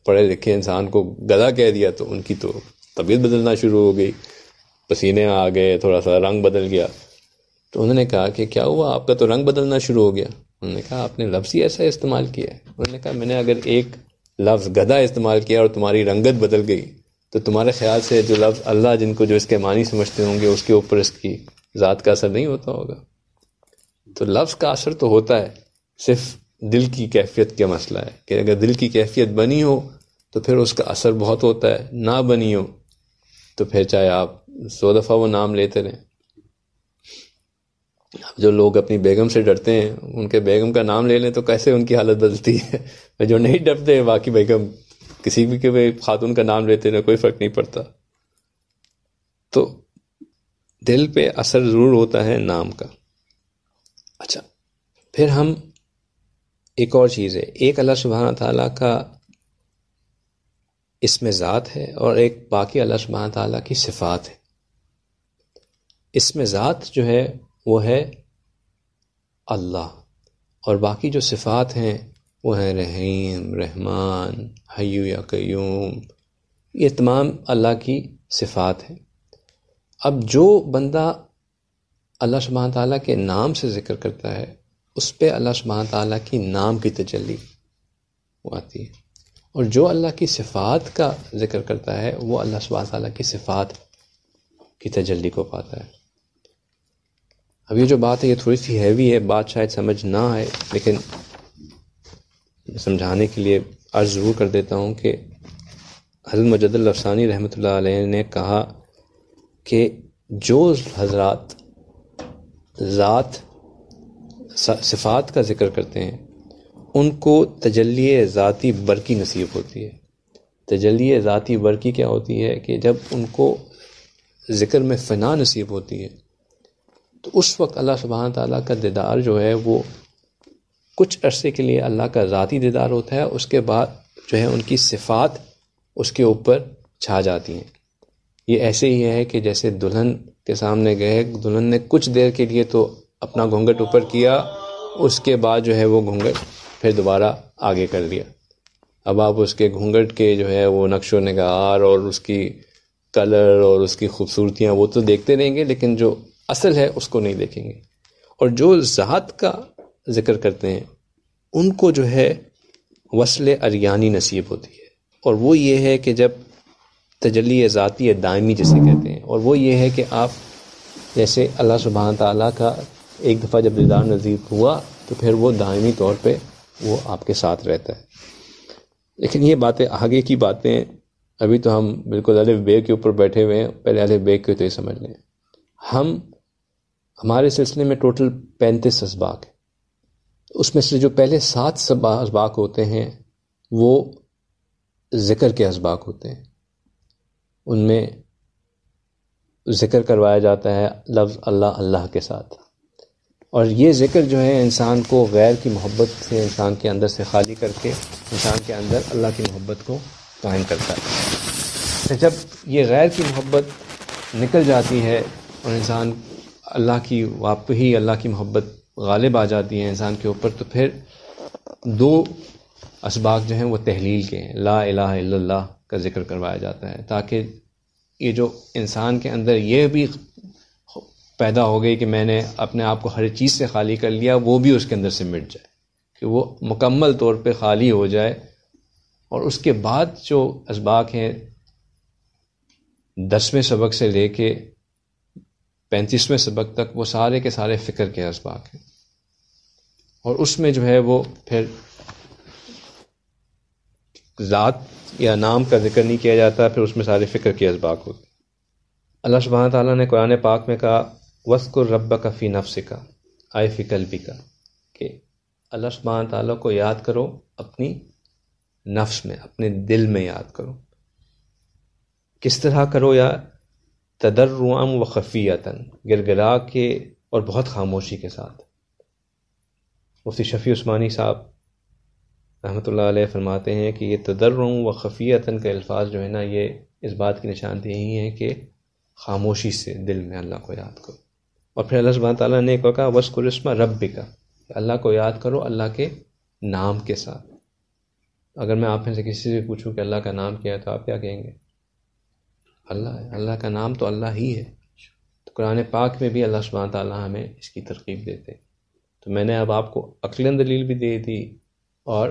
पढ़े लिखे इंसान को गधा कह दिया तो उनकी तो तबीयत बदलना शुरू हो गई पसीने आ गए थोड़ा सा रंग बदल गया तो उन्होंने कहा कि क्या हुआ आपका तो रंग बदलना शुरू हो गया उन्होंने कहा आपने लफ्ज़ ही ऐसा इस्तेमाल किया है उन्होंने कहा मैंने अगर एक लफ्ज़ गधा इस्तेमाल किया और तुम्हारी रंगत बदल गई तो तुम्हारे ख्याल से जो लफ्ज़ अल्लाह जिनको जो इसके मानी समझते होंगे उसके ऊपर इसकी ज़ात का असर नहीं होता होगा तो लफ्ज़ का असर तो होता है सिर्फ दिल की कैफियत का मसला है कि अगर दिल की कैफियत बनी हो तो फिर उसका असर बहुत होता है ना बनी हो तो फिर चाहे आप सौ दफ़ा वो नाम लेते रहें अब जो लोग अपनी बेगम से डरते हैं उनके बेगम का नाम ले लें तो कैसे उनकी हालत बदलती है जो नहीं डरते हैं बाकी बेगम किसी भी के खातून का नाम लेते रहे कोई फ़र्क नहीं पड़ता तो दिल पे असर ज़रूर होता है नाम का अच्छा फिर हम एक और चीज़ है एक अल्लाह सुबहाना तला का इसमें ज़ात है और एक बाकी अल्लाह ताला की सिफ़ात है इसमें ज़ात जो है वो है अल्लाह और बाकी जो सिफ़ात हैं वो हैं रहीम रहमान हयू या क्यूम ये तमाम अल्लाह की सिफ़ात हैं अब जो बंदा अल्लाह सुबह ताली के नाम से ज़िक्र करता है उस पर अल्लाह सुबह ताली की नाम की तजली वो आती है और जो अल्लाह की सिफ़ात का ज़िक्र करता है वो अल्लाह सुबह ताली की सिफ़ात की तजल्दी को पाता है अब ये जो बात है ये थोड़ी सी हैवी है बात शायद समझ ना आए लेकिन समझाने के लिए अर्ज़ ज़रूर कर देता हूँ कि हजरत मजदल अफसानी रहमत ने कहा कि जो हजरात ज़ात सिफ़ात का ज़िक्र करते हैं उनको तजल्ली ज़ाती बरकी नसीब होती है तजल्ली ज़ाती बरकी क्या होती है कि जब उनको ज़िक्र में फ़ना नसीब होती है तो उस वक्त अल्लाह सुबहान ताली का दीदार जो है वो कुछ अरसे के लिए अल्लाह का ज़ाती दीदार होता है उसके बाद जो है उनकी सिफात उसके ऊपर छा जाती हैं ये ऐसे ही है कि जैसे दुल्हन के सामने गए दुल्हन ने कुछ देर के लिए तो अपना घूंघट ऊपर किया उसके बाद जो है वो घूंघट फिर दोबारा आगे कर लिया अब आप उसके घूंघट के जो है वो नक्शो नगार और उसकी कलर और उसकी खूबसूरतियाँ वो तो देखते रहेंगे लेकिन जो असल है उसको नहीं देखेंगे और जो ज़ात का ज़िक्र करते हैं उनको जो है वसल अरियानी नसीब होती है और वो ये है कि जब तजली ज़ाती दायमी जिसे कहते हैं और वो ये है कि आप जैसे अल्लाह सुबहान ताली का एक दफ़ा जब दीदार नज़ीब हुआ तो फिर वो दायमी तौर पर वो आपके साथ रहता है लेकिन ये बातें आगे की बातें अभी तो हम बिल्कुल अलिफ बे के ऊपर बैठे हुए हैं पहले अलिफ बे के तो ये समझ लें हम हमारे सिलसिले में टोटल पैंतीस इसबाक है उसमें से जो पहले सात इसबाक होते हैं वो ज़िक्र के इसबाक होते हैं उनमें ज़िक्र करवाया जाता है लफ्ज़ अल्लाह अल्लाह के साथ और ये ज़िक्र जो है इंसान को गैर की मोहब्बत से इंसान के अंदर से खाली करके इंसान के अंदर अल्लाह की मोहब्बत को कायम करता है तो जब ये गैर की मोहब्बत निकल जाती है और इंसान अल्लाह की ही अल्लाह की मोहब्बत गालिब आ जाती है इंसान के ऊपर तो फिर दो इसबाक जो हैं वो तहलील के हैं ला अला का जिक्र करवाया जाता है ताकि ये जो इंसान के अंदर ये भी पैदा हो गई कि मैंने अपने आप को हर चीज़ से खाली कर लिया वो भी उसके अंदर से मिट जाए कि वो मुकम्मल तौर पे खाली हो जाए और उसके बाद जो इसबाक हैं दसवें सबक से ले कर पैंतीसवें सबक तक वो सारे के सारे फ़िक्र के इसबाक हैं और उसमें जो है वो फिर ज़ात या नाम का जिक्र नहीं किया जाता फिर उसमें सारे फ़िक्र के इसबाक होते अल्लाह सुबहाना ताली ने कुरान पाक में कहा वस्कुर रब का फ़ी नफ्स का आय भी का कि अल्लाह सुबहान ताली को याद करो अपनी नफ्स में अपने दिल में याद करो किस तरह करो या तदर्रुआम व खफ़ीता गिरगिरा के और बहुत खामोशी के साथ मुफ्ती शफ़ी उस्मानी साहब रहमत फरमाते हैं कि ये तदर्रुम व खफियातन के अल्फाज जो है ना ये इस बात की निशानदेही है कि खामोशी से दिल में अल्लाह को याद करो और फिर अल्लाह सुबह ताली ने कहा वस्कुर इसमा रब का अल्लाह को याद करो अल्लाह के नाम के साथ अगर मैं आप में से किसी से पूछूं कि अल्लाह का नाम क्या है तो आप क्या कहेंगे अल्लाह है अल्लाह का नाम तो अल्लाह ही है तो कुरान पाक में भी अल्लाह सुबह ताली हमें इसकी तरकीब देते तो मैंने अब आपको अकलन दलील भी दे दी और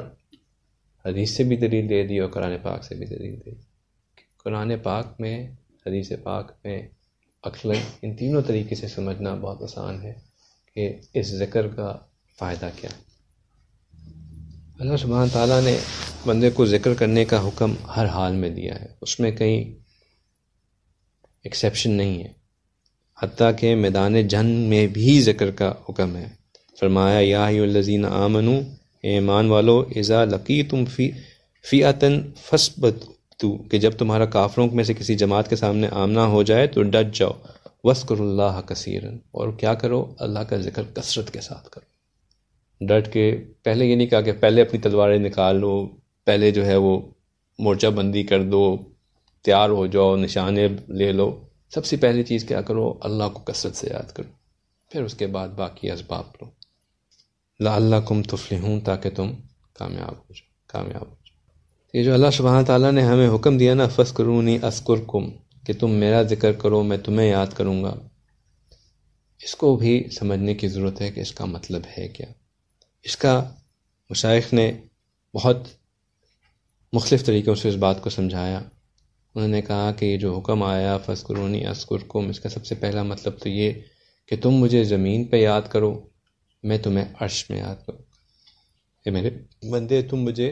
हदीस से भी दलील दे दी और कुरान पाक से भी दलील दे दी कुरान पाक में हदीस पाक में अक्सलन इन तीनों तरीके से समझना बहुत आसान है कि इस ज़िक्र का फ़ायदा क्या है अल्लाह सुबहान ताली ने बंदे को ज़िक्र करने का हुक्म हर हाल में दिया है उसमें कहीं एक्सेप्शन नहीं है हती के मैदान जन में भी ज़िक्र का हुक्म है फरमाया याजीन आमनु ईमान वालो इज़ा लकी तुम फ़ी फ़ियातन फसबत तू कि जब तुम्हारा काफरों में से किसी जमात के सामने आमना हो जाए तो डट जाओ वस्करल्ला कसीरन और क्या करो अल्लाह का जिक्र कसरत के साथ करो डट के पहले ये नहीं कहा कि पहले अपनी तलवारें निकाल लो पहले जो है वो मोर्चा बंदी कर दो तैयार हो जाओ निशाने ले लो सबसे पहली चीज़ क्या करो अल्लाह को कसरत से याद करो फिर उसके बाद बाकी इसबाप लो ला अल्लाह कुम हूँ ताकि तुम कामयाब हो जाओ कामयाब तो ये जो अल्लाह सुबह ताली ने हमें हुक्म दिया ना असकुर कुम कि तुम मेरा ज़िक्र करो मैं तुम्हें याद करूँगा इसको भी समझने की ज़रूरत है कि इसका मतलब है क्या इसका मुशाइ ने बहुत मुख्तफ तरीक़ों से इस बात को समझाया उन्होंने कहा कि ये जो हुक्म आया असकुर कुम इसका सबसे पहला मतलब तो ये कि तुम मुझे ज़मीन पर याद करो मैं तुम्हें अर्श में याद करूँ मेरे बंदे तुम मुझे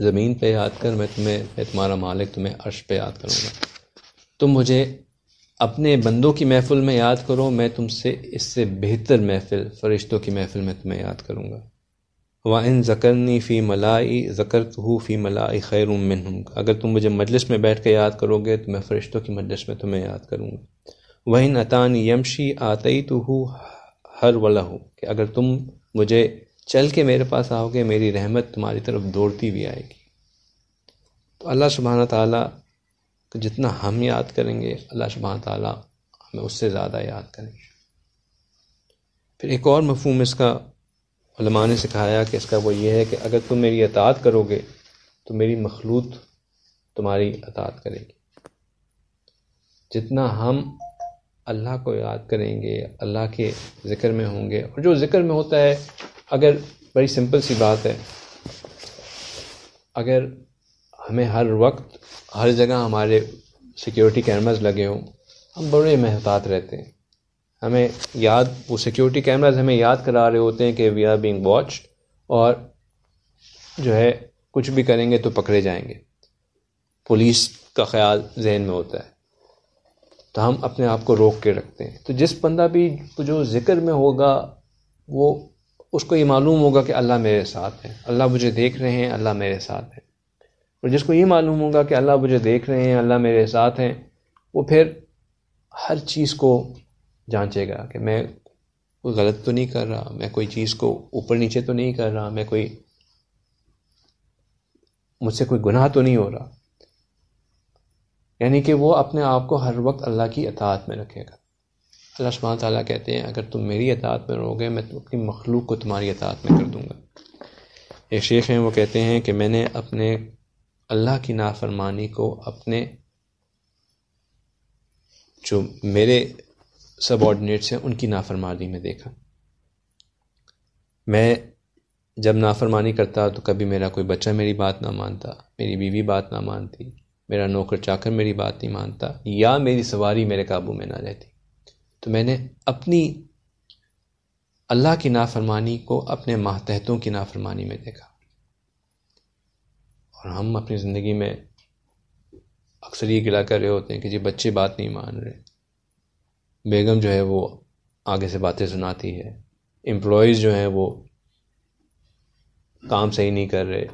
ज़मीन पे याद कर मैं तुम्हें मैं तुम्हारा मालिक तुम्हें अर्श पे याद करूँगा तुम मुझे अपने बंदों की महफिल में याद करो मैं तुमसे इससे बेहतर महफिल फ़रिश्तों की महफिल में तुम्हें याद करूँगा वा इन ज़करनी फ़ी मलाई ज़कर हु फ़ी मलाई खैर उमिन अगर तुम मुझे मजलिस में बैठ कर याद करोगे तो मैं फ़रिश्तों की मजलिस में तुम्हें याद करूँगा वहीन अतान अतानी यमशी आतई तो हूँ हर वला हो कि अगर तुम मुझे चल के मेरे पास आओगे मेरी रहमत तुम्हारी तरफ दौड़ती भी आएगी तो अल्लाह सुबहाना ताली को जितना हम याद करेंगे अल्लाह सुबहाना ताली हमें उससे ज़्यादा याद करेंगे फिर एक और मफहम इसका ने सिखाया कि इसका वो ये है कि अगर तुम मेरी अतात करोगे तो मेरी मखलूत तुम्हारी अतात करेगी जितना हम अल्लाह को याद करेंगे अल्लाह के ज़िक्र में होंगे और जो ज़िक्र में होता है अगर बड़ी सिंपल सी बात है अगर हमें हर वक्त हर जगह हमारे सिक्योरिटी कैमराज लगे हों हम बड़े महतात रहते हैं हमें याद वो सिक्योरिटी कैमराज हमें याद करा रहे होते हैं कि वी आर बीइंग वॉच और जो है कुछ भी करेंगे तो पकड़े जाएंगे पुलिस का ख्याल जहन में होता है तो हम अपने आप को रोक के रखते हैं तो जिस बंदा भी जो जिक्र में होगा वो उसको ये मालूम होगा कि अल्लाह मेरे साथ है अल्लाह मुझे देख रहे हैं अल्लाह मेरे साथ है और जिसको ये मालूम होगा कि अल्लाह मुझे देख रहे हैं अल्लाह मेरे साथ हैं वो फिर हर चीज़ को जांचेगा कि मैं कोई गलत तो नहीं कर रहा मैं कोई चीज़ को ऊपर नीचे तो नहीं कर रहा मैं कोई मुझसे कोई गुनाह तो नहीं हो रहा यानी कि वो अपने आप को हर वक्त अल्लाह की अतात में रखेगा अल्लाह सुबह ताली कहते हैं अगर तुम मेरी अतात में रहोगे मैं अपनी मखलूक को तुम्हारी अतात में कर दूँगा एक शेख हैं वो कहते हैं कि मैंने अपने अल्लाह की नाफरमानी को अपने जो मेरे सबॉर्डिनेट्स हैं उनकी नाफरमानी में देखा मैं जब नाफरमानी करता तो कभी मेरा कोई बच्चा मेरी बात ना मानता मेरी बीवी बात ना मानती मेरा नौकर चाकर मेरी बात नहीं मानता या मेरी सवारी मेरे काबू में ना रहती तो मैंने अपनी अल्लाह की नाफरमानी को अपने मातहतों की नाफरमानी में देखा और हम अपनी ज़िंदगी में अक्सर ये गिला कर रहे होते हैं कि जी बच्चे बात नहीं मान रहे बेगम जो है वो आगे से बातें सुनाती है एम्प्लॉयज़ जो हैं वो काम सही नहीं कर रहे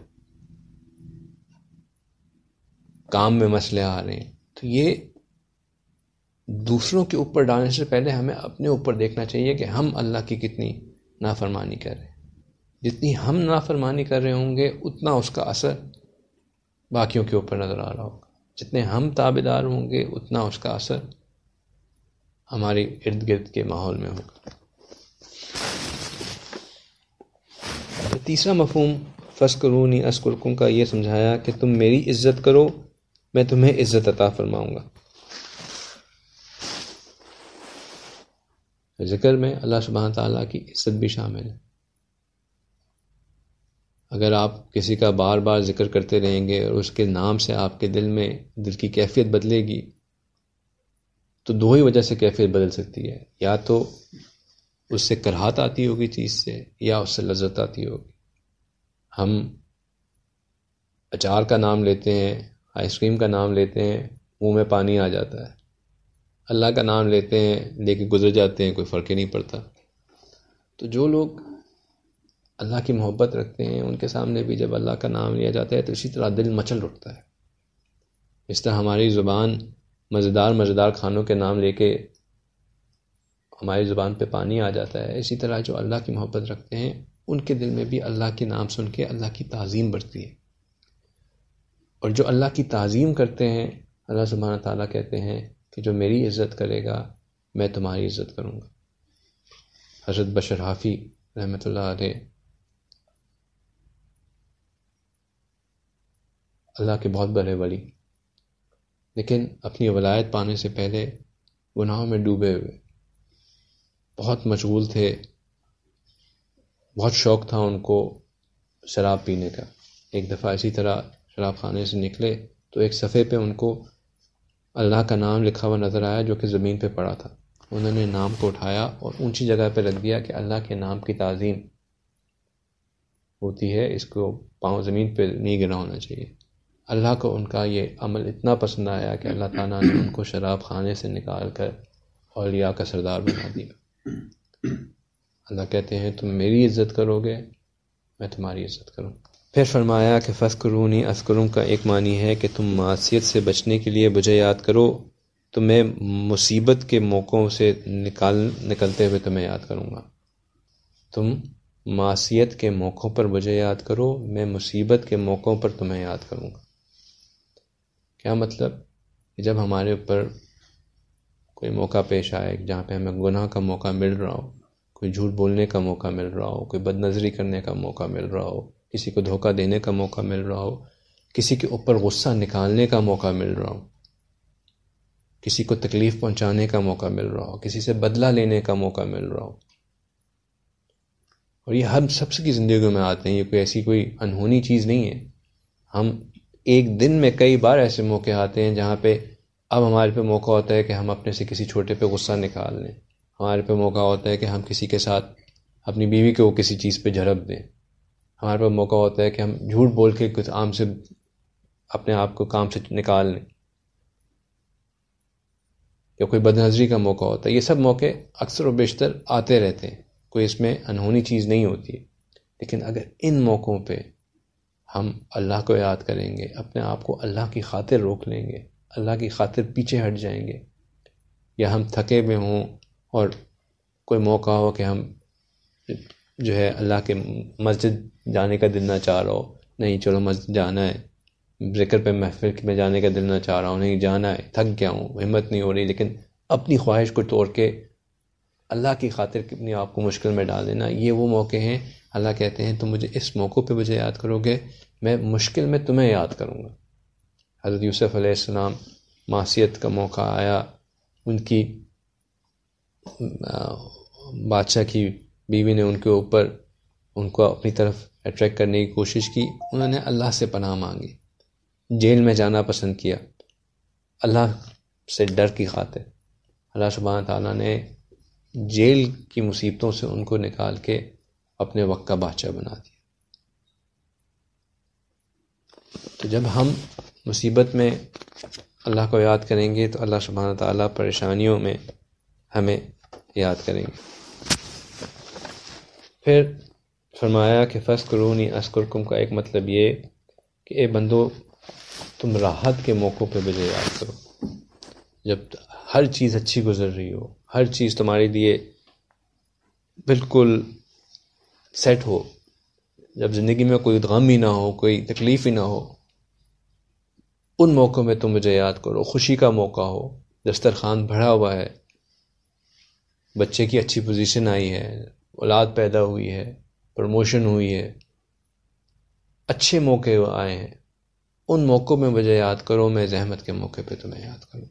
काम में मसले आ रहे हैं तो ये दूसरों के ऊपर डालने से पहले हमें अपने ऊपर देखना चाहिए कि हम अल्लाह की कितनी नाफरमानी कर रहे हैं जितनी हम नाफरमानी कर रहे होंगे उतना उसका असर बाकियों के ऊपर नज़र आ रहा होगा जितने हम ताबेदार होंगे उतना उसका असर हमारे इर्द गिर्द के माहौल में होगा तो तीसरा मफहम फसकरूनी अस्कुरकुम का ये समझाया कि तुम मेरी इज़्ज़त करो मैं तुम्हें इज़्ज़त अता फरमाऊँगा ज़िक्र में अल्लाह सुबह ताली की इज्जत भी शामिल है अगर आप किसी का बार बार जिक्र करते रहेंगे और उसके नाम से आपके दिल में दिल की कैफियत बदलेगी तो दो ही वजह से कैफियत बदल सकती है या तो उससे कराहत आती होगी चीज़ से या उससे लज्जत आती होगी हम अचार का नाम लेते हैं आइसक्रीम का नाम लेते हैं मुंह में पानी आ जाता है अल्लाह का नाम लेते हैं लेके गुजर जाते हैं कोई फ़र्क ही नहीं पड़ता तो जो लोग अल्लाह की मोहब्बत रखते हैं उनके सामने भी जब अल्लाह का नाम लिया जाता है तो इसी तरह दिल मचल उठता है इस तरह हमारी ज़ुबान मज़ेदार मज़ेदार खानों के नाम लेके हमारी ज़ुबान पे पानी आ जाता है इसी तरह जो अल्लाह की मोहब्बत रखते हैं उनके दिल में भी अल्लाह के नाम सुन के अल्लाह की तज़ीम बढ़ती है और जो अल्लाह की तज़ीम करते हैं अल्लाह सुबहाना ताली कहते हैं कि जो मेरी इज़्ज़त करेगा मैं तुम्हारी इज़्ज़त करूँगा हजरत बशर हाफ़ी रहमत अल्लाह के बहुत बड़े वली लेकिन अपनी वलायत पाने से पहले गुनाहों में डूबे हुए बहुत मशगूल थे बहुत शौक़ था उनको शराब पीने का एक दफ़ा इसी तरह शराब खाने से निकले तो एक सफ़े पे उनको अल्लाह का नाम लिखा हुआ नज़र आया जो कि ज़मीन पर पड़ा था उन्होंने नाम को उठाया और ऊंची जगह पर रख दिया कि अल्लाह के नाम की तज़ीम होती है इसको पाँव ज़मीन पर नहीं गिरा होना चाहिए अल्लाह को उनका ये अमल इतना पसंद आया कि अल्लाह ताला ने उनको शराब खाने से निकाल कर अलिया का सरदार बना दिया अल्लाह कहते हैं तुम मेरी इज़्ज़त करोगे मैं तुम्हारी इज़्ज़त करूँगा फिर फरमाया कि फ़स्करूनी अस्करों का एक मानी है कि तुम मासीत से बचने के लिए मुझे याद करो तो मैं मुसीबत के मौक़ों से निकाल निकलते हुए तुम्हें याद करूँगा तुम मासीत के मौक़ों पर मुझे याद करो मैं मुसीबत के मौक़ों पर तुम्हें याद करूँगा क्या मतलब जब हमारे ऊपर कोई मौका पेश आए जहाँ पे हमें गुनाह का मौका मिल रहा हो कोई झूठ बोलने का मौका मिल रहा हो कोई बदनज़री करने का मौका मिल रहा हो किसी को धोखा देने का मौका मिल रहा हो किसी के ऊपर गुस्सा निकालने का मौका मिल रहा हो किसी को तकलीफ पहुंचाने का मौका मिल रहा हो किसी से बदला लेने का मौका मिल रहा हो और ये हर सबसे की ज़िंदगी में आते हैं ये कोई ऐसी कोई अनहोनी चीज़ नहीं है हम एक दिन में कई बार ऐसे मौके आते हैं जहाँ पे अब हमारे पे मौका होता है कि हम अपने से किसी छोटे पे गुस्सा निकाल लें हमारे पे मौका होता है कि हम किसी के साथ अपनी बीवी को किसी चीज़ पे झड़प दें हमारे पास मौका होता है कि हम झूठ बोल के कुछ आम से अपने आप को काम से निकाल लें या कोई बदनजरी का मौका होता है ये सब मौके अक्सर व बेशतर आते रहते हैं कोई इसमें अनहोनी चीज़ नहीं होती लेकिन अगर इन मौक़ों पे हम अल्लाह को याद करेंगे अपने आप को अल्लाह की खातिर रोक लेंगे अल्लाह की खातिर पीछे हट जाएंगे या हम थके हुए हों और कोई मौका हो कि हम जो है अल्लाह के मस्जिद जाने का दिल ना चाह रहा हो नहीं चलो मस्जिद जाना है ब्रेकर पे महफिल में जाने का दिल ना चाह रहा हूँ नहीं जाना है थक गया हूँ हिम्मत नहीं हो रही लेकिन अपनी ख्वाहिश को तोड़ के अल्लाह की खातिर अपने आप को मुश्किल में डाल देना ये वो मौके हैं अल्लाह कहते हैं तुम मुझे इस मौक़ों पे मुझे याद करोगे मैं मुश्किल में तुम्हें याद करूँगा हज़रत यूसुफ मासीत का मौका आया उनकी बादशाह की बीवी ने उनके ऊपर उनको अपनी तरफ अट्रैक्ट करने की कोशिश की उन्होंने अल्लाह से पनाह मांगी जेल में जाना पसंद किया अल्लाह से डर की खातिर अल्लाह सुबहान ताली ने जेल की मुसीबतों से उनको निकाल के अपने वक्त का बादशाह बना दिया तो जब हम मुसीबत में अल्लाह को याद करेंगे तो अल्लाह सुबहान ताली परेशानियों में हमें याद करेंगे फिर फरमाया कि फ़स्करूनी अस्करकुम का एक मतलब ये कि ए बंदो तुम राहत के मौक़ों पे मुझे याद करो जब हर चीज़ अच्छी गुजर रही हो हर चीज़ तुम्हारे लिए बिल्कुल सेट हो जब ज़िंदगी में कोई गम ही ना हो कोई तकलीफ़ ही ना हो उन मौक़ों में तुम मुझे याद करो खुशी का मौका हो दस्तरखान भरा हुआ है बच्चे की अच्छी पोजीशन आई है औलाद पैदा हुई है प्रमोशन हुई है अच्छे मौके आए हैं उन मौक़ों में मुझे याद करो मैं जहमत के मौके पे तुम्हें याद करूँ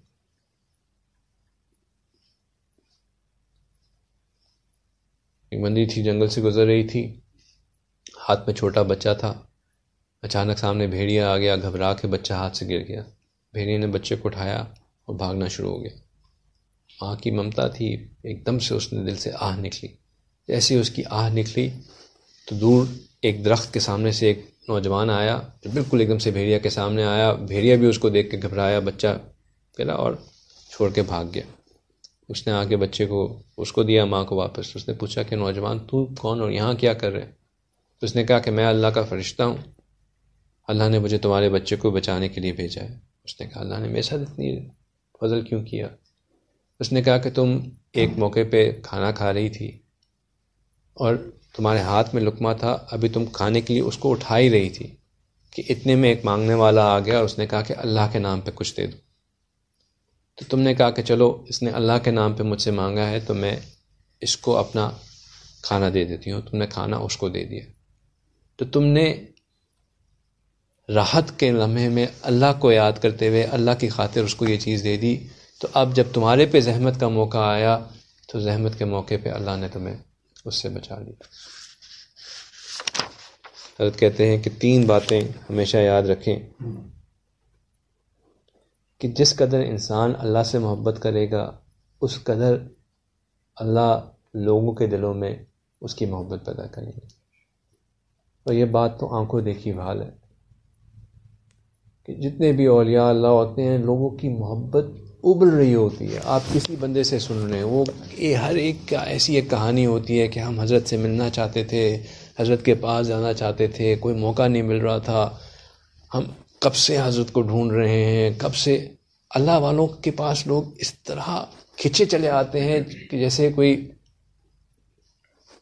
एक बंदी थी जंगल से गुजर रही थी हाथ में छोटा बच्चा था अचानक सामने भेड़िया आ गया घबरा के बच्चा हाथ से गिर गया भेड़िया ने बच्चे को उठाया और भागना शुरू हो गया माँ की ममता थी एकदम से उसने दिल से आह निकली जैसे उसकी आह निकली तो दूर एक दरख्त के सामने से एक नौजवान आया जो बिल्कुल एकदम से भेड़िया के सामने आया भेड़िया भी उसको देख के घबराया बच्चा फिरा और छोड़ के भाग गया उसने आके बच्चे को उसको दिया माँ को वापस उसने पूछा कि नौजवान तू कौन और यहाँ क्या कर रहे तो उसने कहा कि मैं अल्लाह का फरिश्ता हूँ अल्लाह ने मुझे तुम्हारे बच्चे को बचाने के लिए भेजा है उसने कहा अल्लाह ने मेरे साथ इतनी फजल क्यों किया उसने कहा कि तुम एक मौके पे खाना खा रही थी और तुम्हारे हाथ में लुकमा था अभी तुम खाने के लिए उसको उठा ही रही थी कि इतने में एक मांगने वाला आ गया और उसने कहा कि अल्लाह के नाम पे कुछ दे दो तो तुमने कहा कि चलो इसने अल्लाह के नाम पे मुझसे मांगा है तो मैं इसको अपना खाना दे देती हूँ तुमने खाना उसको दे दिया तो तुमने राहत के लम्हे में अल्लाह को याद करते हुए अल्लाह की खातिर उसको ये चीज़ दे दी तो अब जब तुम्हारे पे जहमत का मौका आया तो जहमत के मौके पे अल्लाह ने तुम्हें उससे बचा लिया हजरत कहते हैं कि तीन बातें हमेशा याद रखें कि जिस कदर इंसान अल्लाह से मोहब्बत करेगा उस कदर अल्लाह लोगों के दिलों में उसकी मोहब्बत पैदा करेंगे और यह बात तो आंखों देखी भाल है कि जितने भी अलिया अल्लाह होते हैं लोगों की मोहब्बत उबल रही होती है आप किसी बंदे से सुन रहे हैं वो ए, हर एक का ऐसी एक कहानी होती है कि हम हज़रत से मिलना चाहते थे हज़रत के पास जाना चाहते थे कोई मौका नहीं मिल रहा था हम कब से हज़रत को ढूंढ रहे हैं कब से अल्लाह वालों के पास लोग इस तरह खिंचे चले आते हैं कि जैसे कोई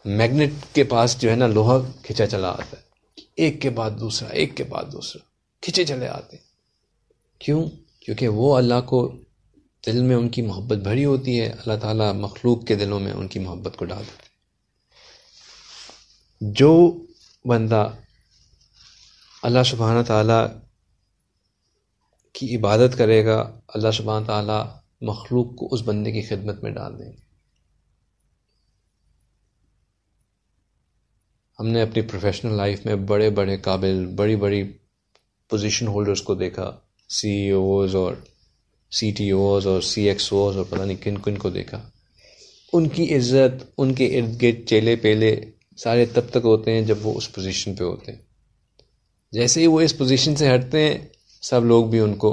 मैग्नेट के पास जो है ना लोहा खिंचा चला आता है एक के बाद दूसरा एक के बाद दूसरा खिंचे चले आते हैं क्यों क्योंकि वो अल्लाह को दिल में उनकी मोहब्बत भरी होती है अल्लाह ताला मखलूक के दिलों में उनकी मोहब्बत को डाल देते जो बंदा अल्लाह सुबहाना ताला की इबादत करेगा अल्लाह सुबहान ताला मखलूक को उस बंदे की खिदमत में डाल देंगे हमने अपनी प्रोफेशनल लाइफ में बड़े बड़े काबिल बड़ी बड़ी पोजीशन होल्डर्स को देखा सीईओज़ e और सी टी ओज और सी एक्स ओज और पता नहीं किन किन को देखा उनकी इज्जत उनके इर्द गिर्द चेले पेले सारे तब तक होते हैं जब वो उस पोजीशन पे होते हैं जैसे ही वो इस पोजीशन से हटते हैं सब लोग भी उनको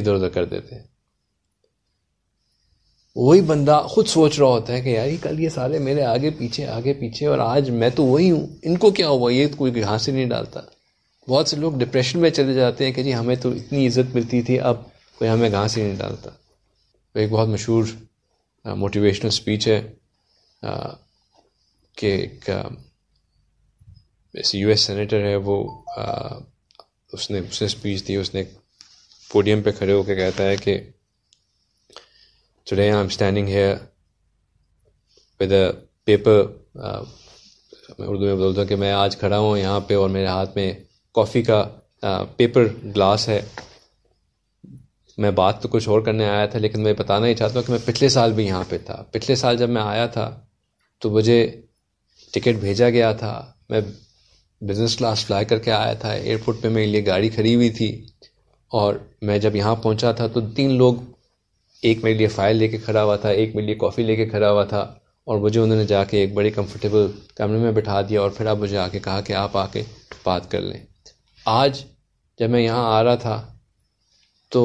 इधर उधर कर देते हैं वही बंदा खुद सोच रहा होता है कि यार ये कल ये सारे मेरे आगे पीछे आगे पीछे और आज मैं तो वही हूँ इनको क्या हुआ ये तो कोई घास ही नहीं डालता बहुत से लोग डिप्रेशन में चले जाते हैं कि जी हमें तो इतनी इज्जत मिलती थी अब कोई हमें घास ही नहीं डालता तो एक बहुत मशहूर मोटिवेशनल स्पीच है कि एक यू एस सेनेटर है वो आ, उसने उसने स्पीच दी उसने पोडियम पे खड़े होकर कहता है कि today I am standing here with a paper मैं उर्दू में बोलता हूँ कि मैं आज खड़ा हूँ यहाँ पे और मेरे हाथ में कॉफ़ी का पेपर ग्लास है मैं बात तो कुछ और करने आया था लेकिन मैं बताना ही चाहता हूँ कि मैं पिछले साल भी यहाँ पे था पिछले साल जब मैं आया था तो मुझे टिकट भेजा गया था मैं बिज़नेस क्लास फ्लाई करके आया था एयरपोर्ट पे मेरे लिए गाड़ी खड़ी हुई थी और मैं जब यहाँ पहुँचा था तो तीन लोग एक मेरे लिए फ़ाइल लेके खड़ा हुआ था एक मेरे लिए कॉफ़ी लेके खड़ा हुआ था और मुझे उन्होंने जाके एक बड़े कंफर्टेबल कमरे में बैठा दिया और फिर आप मुझे आके कहा कि आप आके बात कर लें आज जब मैं यहाँ आ रहा था तो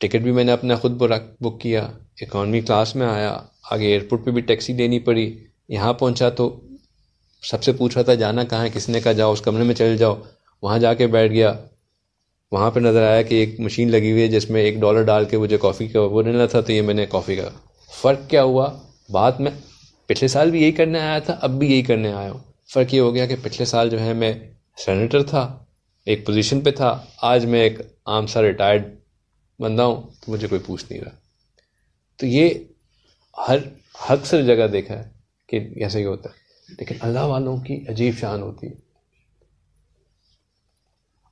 टिकट भी मैंने अपना ख़ुद बुक किया इकोनॉमी क्लास में आया आगे एयरपोर्ट पे भी टैक्सी देनी पड़ी यहाँ पहुँचा तो सबसे पूछा था जाना कहाँ है किसने कहा जाओ उस कमरे में चले जाओ वहाँ जाके बैठ गया वहाँ पे नज़र आया कि एक मशीन लगी हुई है जिसमें एक डॉलर डाल के मुझे कॉफ़ी का वो लेना था तो ये मैंने कॉफ़ी का फ़र्क क्या हुआ बाद में पिछले साल भी यही करने आया था अब भी यही करने आया हूँ फ़र्क ये हो गया कि पिछले साल जो है मैं सेनेटर था एक पोजीशन पे था आज मैं एक आम सा रिटायर्ड बंदा हूँ तो मुझे कोई पूछ नहीं रहा तो ये हर हक से जगह देखा है कि ऐसे ही होता है लेकिन अल्लाह वालों की अजीब शान होती है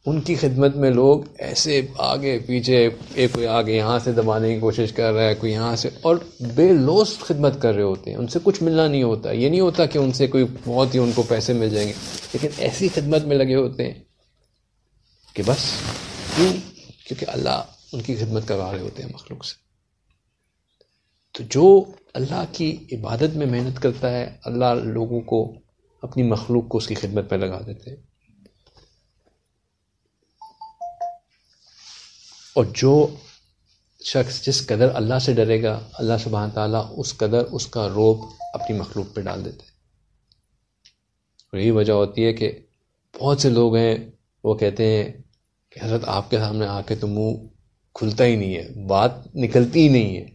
उनकी खिदमत में लोग ऐसे आगे पीछे एक कोई आगे यहाँ से दबाने की कोशिश कर रहा है कोई यहाँ से और बेलोस खिदमत कर रहे होते हैं उनसे कुछ मिलना नहीं होता ये नहीं होता कि उनसे कोई बहुत ही उनको पैसे मिल जाएंगे लेकिन ऐसी खिदमत में लगे होते हैं कि बस क्यों क्योंकि अल्लाह उनकी खिदमत करवा रहे होते हैं मखलूक से तो जो अल्लाह की इबादत में मेहनत करता है अल्लाह लोगों को अपनी मखलूक को उसकी खिदमत पर लगा देते हैं और जो शख्स जिस कदर अल्लाह से डरेगा अल्लाह सुबह ताली उस कदर उसका रोब अपनी मखलूक पर डाल देते और यही वजह होती है कि बहुत से लोग हैं वो कहते हैं कि हजरत आपके सामने आके तो मुंह खुलता ही नहीं है बात निकलती ही नहीं है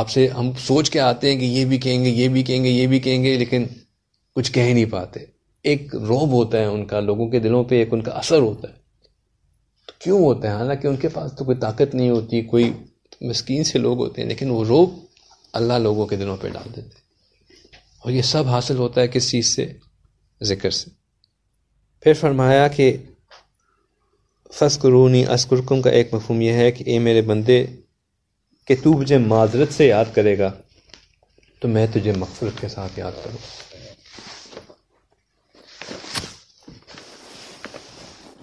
आपसे हम सोच के आते हैं कि ये भी कहेंगे ये भी कहेंगे ये भी कहेंगे लेकिन कुछ कह ही नहीं पाते एक रोब होता है उनका लोगों के दिलों पे एक उनका असर होता है क्यों होते हैं हालांकि उनके पास तो कोई ताकत नहीं होती कोई मस्किन से लोग होते हैं लेकिन वो रोब अल्लाह लोगों के दिलों पर डाल देते हैं और ये सब हासिल होता है किस चीज़ से ज़िक्र से फिर फरमाया कि फसकरूनी असकुरकुम का एक मफहम यह है कि ए मेरे बंदे कि तू मुझे माजरत से याद करेगा तो मैं तुझे मकसरत के साथ याद करूँ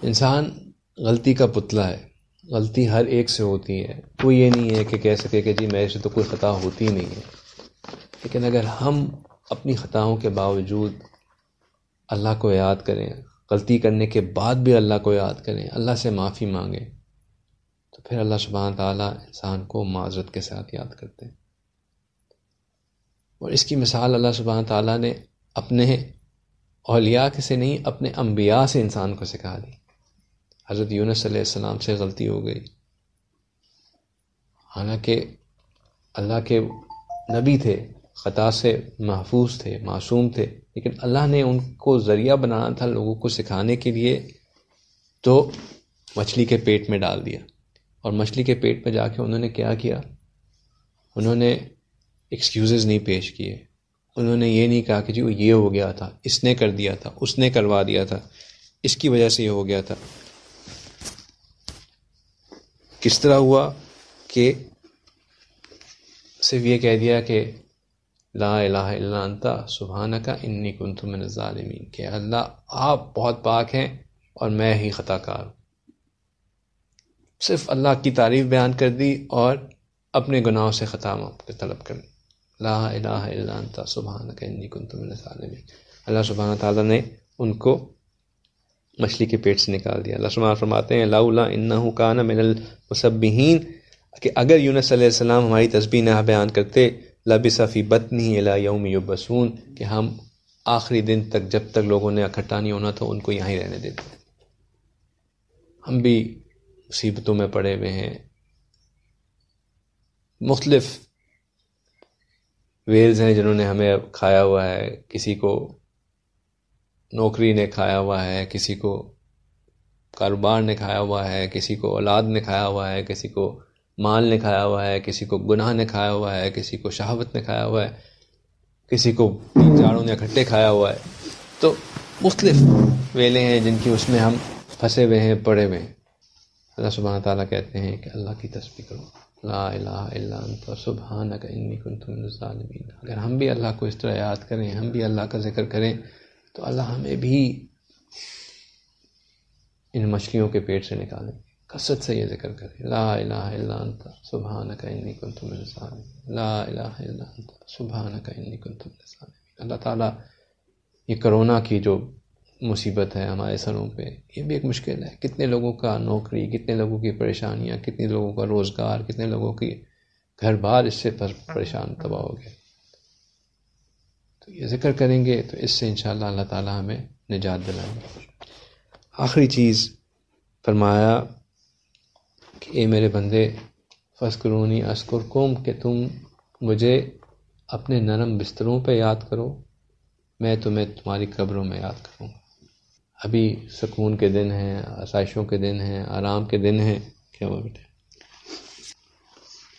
इंसान गलती का पुतला है गलती हर एक से होती है कोई ये नहीं है कि कह सके कि जी मेरे से तो कोई ख़ता होती नहीं है लेकिन अगर हम अपनी ख़ताओं के बावजूद अल्लाह को याद करें गलती करने के बाद भी अल्लाह को याद करें अल्लाह से माफ़ी मांगें तो फिर अल्लाह सुबहान ताली इंसान को माजरत के साथ याद करते हैं और इसकी मिसाल अल्लाह सुबहान ताली ने अपने अलिया से नहीं अपने अम्बिया से इंसान को सिखा दी हज़रत सलाम से गलती हो गई हालांकि अल्लाह के नबी थे ख़ता से महफूज थे मासूम थे लेकिन अल्लाह ने उनको ज़रिया बनाना था लोगों को सिखाने के लिए तो मछली के पेट में डाल दिया और मछली के पेट में जाके उन्होंने क्या किया उन्होंने एक्सक्यूज़ नहीं पेश किए उन्होंने ये नहीं कहा कि जी वो ये हो गया था इसने कर दिया था उसने करवा दिया था इसकी वजह से ये हो गया था किस तरह हुआ कि सिर्फ ये कह दिया कि ला लाता सुबहाना का इन्नी कुंतु मन के अल्लाह आप बहुत पाक हैं और मैं ही ख़ताकार हूँ सिर्फ अल्लाह की तारीफ बयान कर दी और अपने गुनाहों से ख़ता के तलब कर ला लाता सुबहाना का इन्नी कुंतु में ालमीन अल्लाह सुबहाना ताली ने उनको मछली के पेट से निकाल दिया लक्ष्मण फरमाते हैं लाउला इन्ना काना मिनल मुसबिहीन कि अगर यून सलाम हमारी तस्बी ना बयान करते लबिसफ़ी बतनी अला यौम यबसून कि हम आखिरी दिन तक जब तक लोगों ने इकट्ठा नहीं होना था उनको यहाँ ही रहने देते हम भी मुसीबतों में पड़े हुए हैं मुख्तलफ़ वेल्स हैं जिन्होंने हमें खाया हुआ है किसी को नौकरी ने खाया हुआ है किसी को कारोबार ने खाया हुआ है किसी को औलाद ने खाया हुआ है किसी को माल ने खाया हुआ है किसी को गुनाह ने खाया हुआ है किसी को शहावत ने खाया हुआ है किसी को जाड़ों ने इकट्ठे खाया हुआ है तो मुख्तलिफ वेले हैं जिनकी उसमें हम फंसे हुए हैं पड़े हुए हैं अल्लाह सुबह ताली कहते हैं कि अल्लाह की तस्वीर करो ला सुबह सुबहान अगर हम भी अल्लाह को इस तरह याद करें हम भी अल्लाह का जिक्र करें तो अल्लाह हमें भी इन मछलियों के पेट से निकालें कसरत से ये जिक्र करें ला लाता सुबह न कन्नी कन तुम ला सुबह न कन्नी कन तुम अल्लाह ताला ये करोना की जो मुसीबत है हमारे सरों पे ये भी एक मुश्किल है कितने लोगों का नौकरी कितने लोगों की परेशानियाँ कितने लोगों का रोज़गार कितने लोगों की घर बार इससे परेशान तबाह हो गया जिक्र करेंगे तो इससे इन अल्लाह ताला हमें निजात दिलाएंगे आखिरी चीज़ फरमाया कि ये मेरे बंदे फस्करूनी अस्कुरकुम के तुम मुझे अपने नरम बिस्तरों पर याद करो मैं तुम्हें तुम्हारी कब्रों में याद करूँगा अभी सुकून के दिन हैं आसाइशों के दिन हैं आराम के दिन हैं क्या हुआ बेटे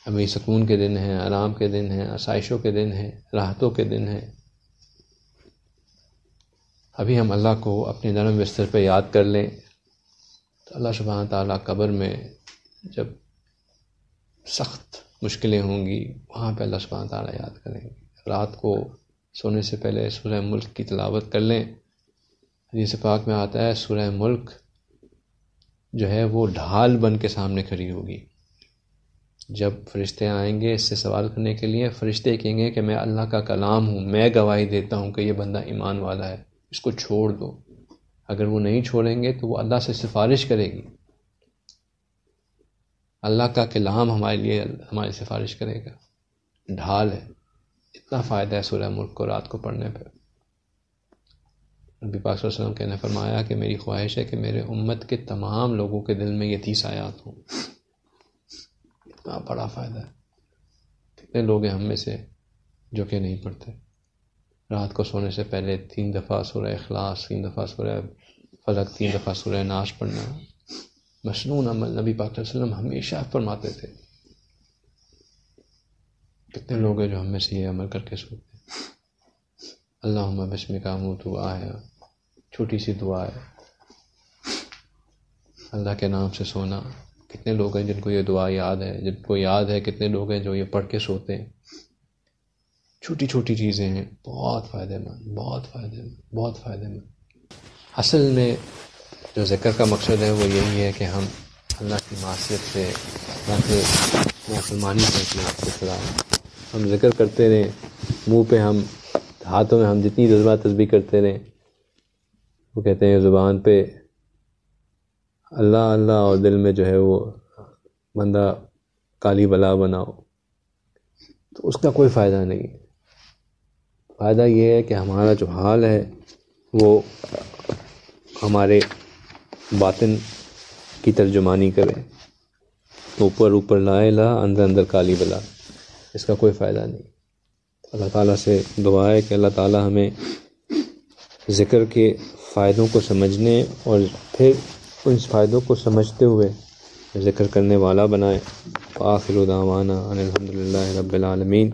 अभी सुकून के दिन हैं आराम के दिन हैं आसाइशों के दिन हैं राहतों के दिन हैं अभी हम अल्लाह को अपने नरम बिस्तर पर याद कर लें तो अल्लाह सुबह ताली कब्र में जब सख्त मुश्किलें होंगी वहाँ पे अल्लाह सुबह ताली याद करेंगे रात को सोने से पहले सुरह मुल्क की तलावत कर लें हदीस पाक में आता है सुरह मुल्क जो है वो ढाल बन के सामने खड़ी होगी जब फरिश्ते आएंगे इससे सवाल करने के लिए फरिश्ते कहेंगे कि मैं अल्लाह का कलाम हूँ मैं गवाही देता हूँ कि ये बंदा ईमान वाला है इसको छोड़ दो अगर वो नहीं छोड़ेंगे तो वो अल्लाह से सिफारिश करेगी अल्लाह का कलाम हमारे लिए हमारी सिफारिश करेगा ढाल है इतना फ़ायदा है सूर्य मुल्क को रात को पढ़ने पर नबी पाक वसलम कहने फरमाया कि मेरी ख्वाहिश है कि मेरे उम्मत के तमाम लोगों के दिल में ये तीस आयात हों इतना बड़ा फ़ायदा है कितने लोग हैं हम में से जो कि नहीं पढ़ते रात को सोने से पहले तीन दफ़ा सुर अखलास तीन दफ़ा सुर फलक तीन दफ़ा सुर नाश पढ़ना मसनून अमल नबी पाक हमेशा फरमाते थे कितने लोग हैं जो हमें से ये अमल करके सोते हैं अल्लाह बसम मुँह तो आया छोटी सी दुआ है अल्लाह के नाम से सोना कितने लोग हैं जिनको ये दुआ याद है जिनको याद है कितने लोग हैं जो ये पढ़ के सोते हैं छोटी छोटी चीज़ें हैं बहुत फ़ायदेमंद बहुत फ़ायदेमंद बहुत फ़ायदेमंद असल में जो ज़िक्र का मकसद है वो यही है कि हम अल्लाह की मासीत से अल्लाह के से अपने आप से खिलाफ हम जिक्र करते रहें मुंह पे हम हाथों में हम जितनी जज्बा तस्बी करते रहें वो कहते हैं ज़ुबान पे अल्लाह अल्लाह और दिल में जो है वो बंदा काली बला बनाओ तो उसका कोई फ़ायदा नहीं है फ़ायदा ये है कि हमारा जो हाल है वो हमारे बातिन की तर्जुमानी करें ऊपर ऊपर लाए ला अंदर अंदर काली बला इसका कोई फ़ायदा नहीं अल्लाह ताला से दुआ है कि अल्लाह ताला हमें ज़िक्र के फ़ायदों को समझने और फिर उन फ़ायदों को समझते हुए ज़िक्र करने वाला बनाए आखिर दावाना अनिलहमदिल्ला रबालमीन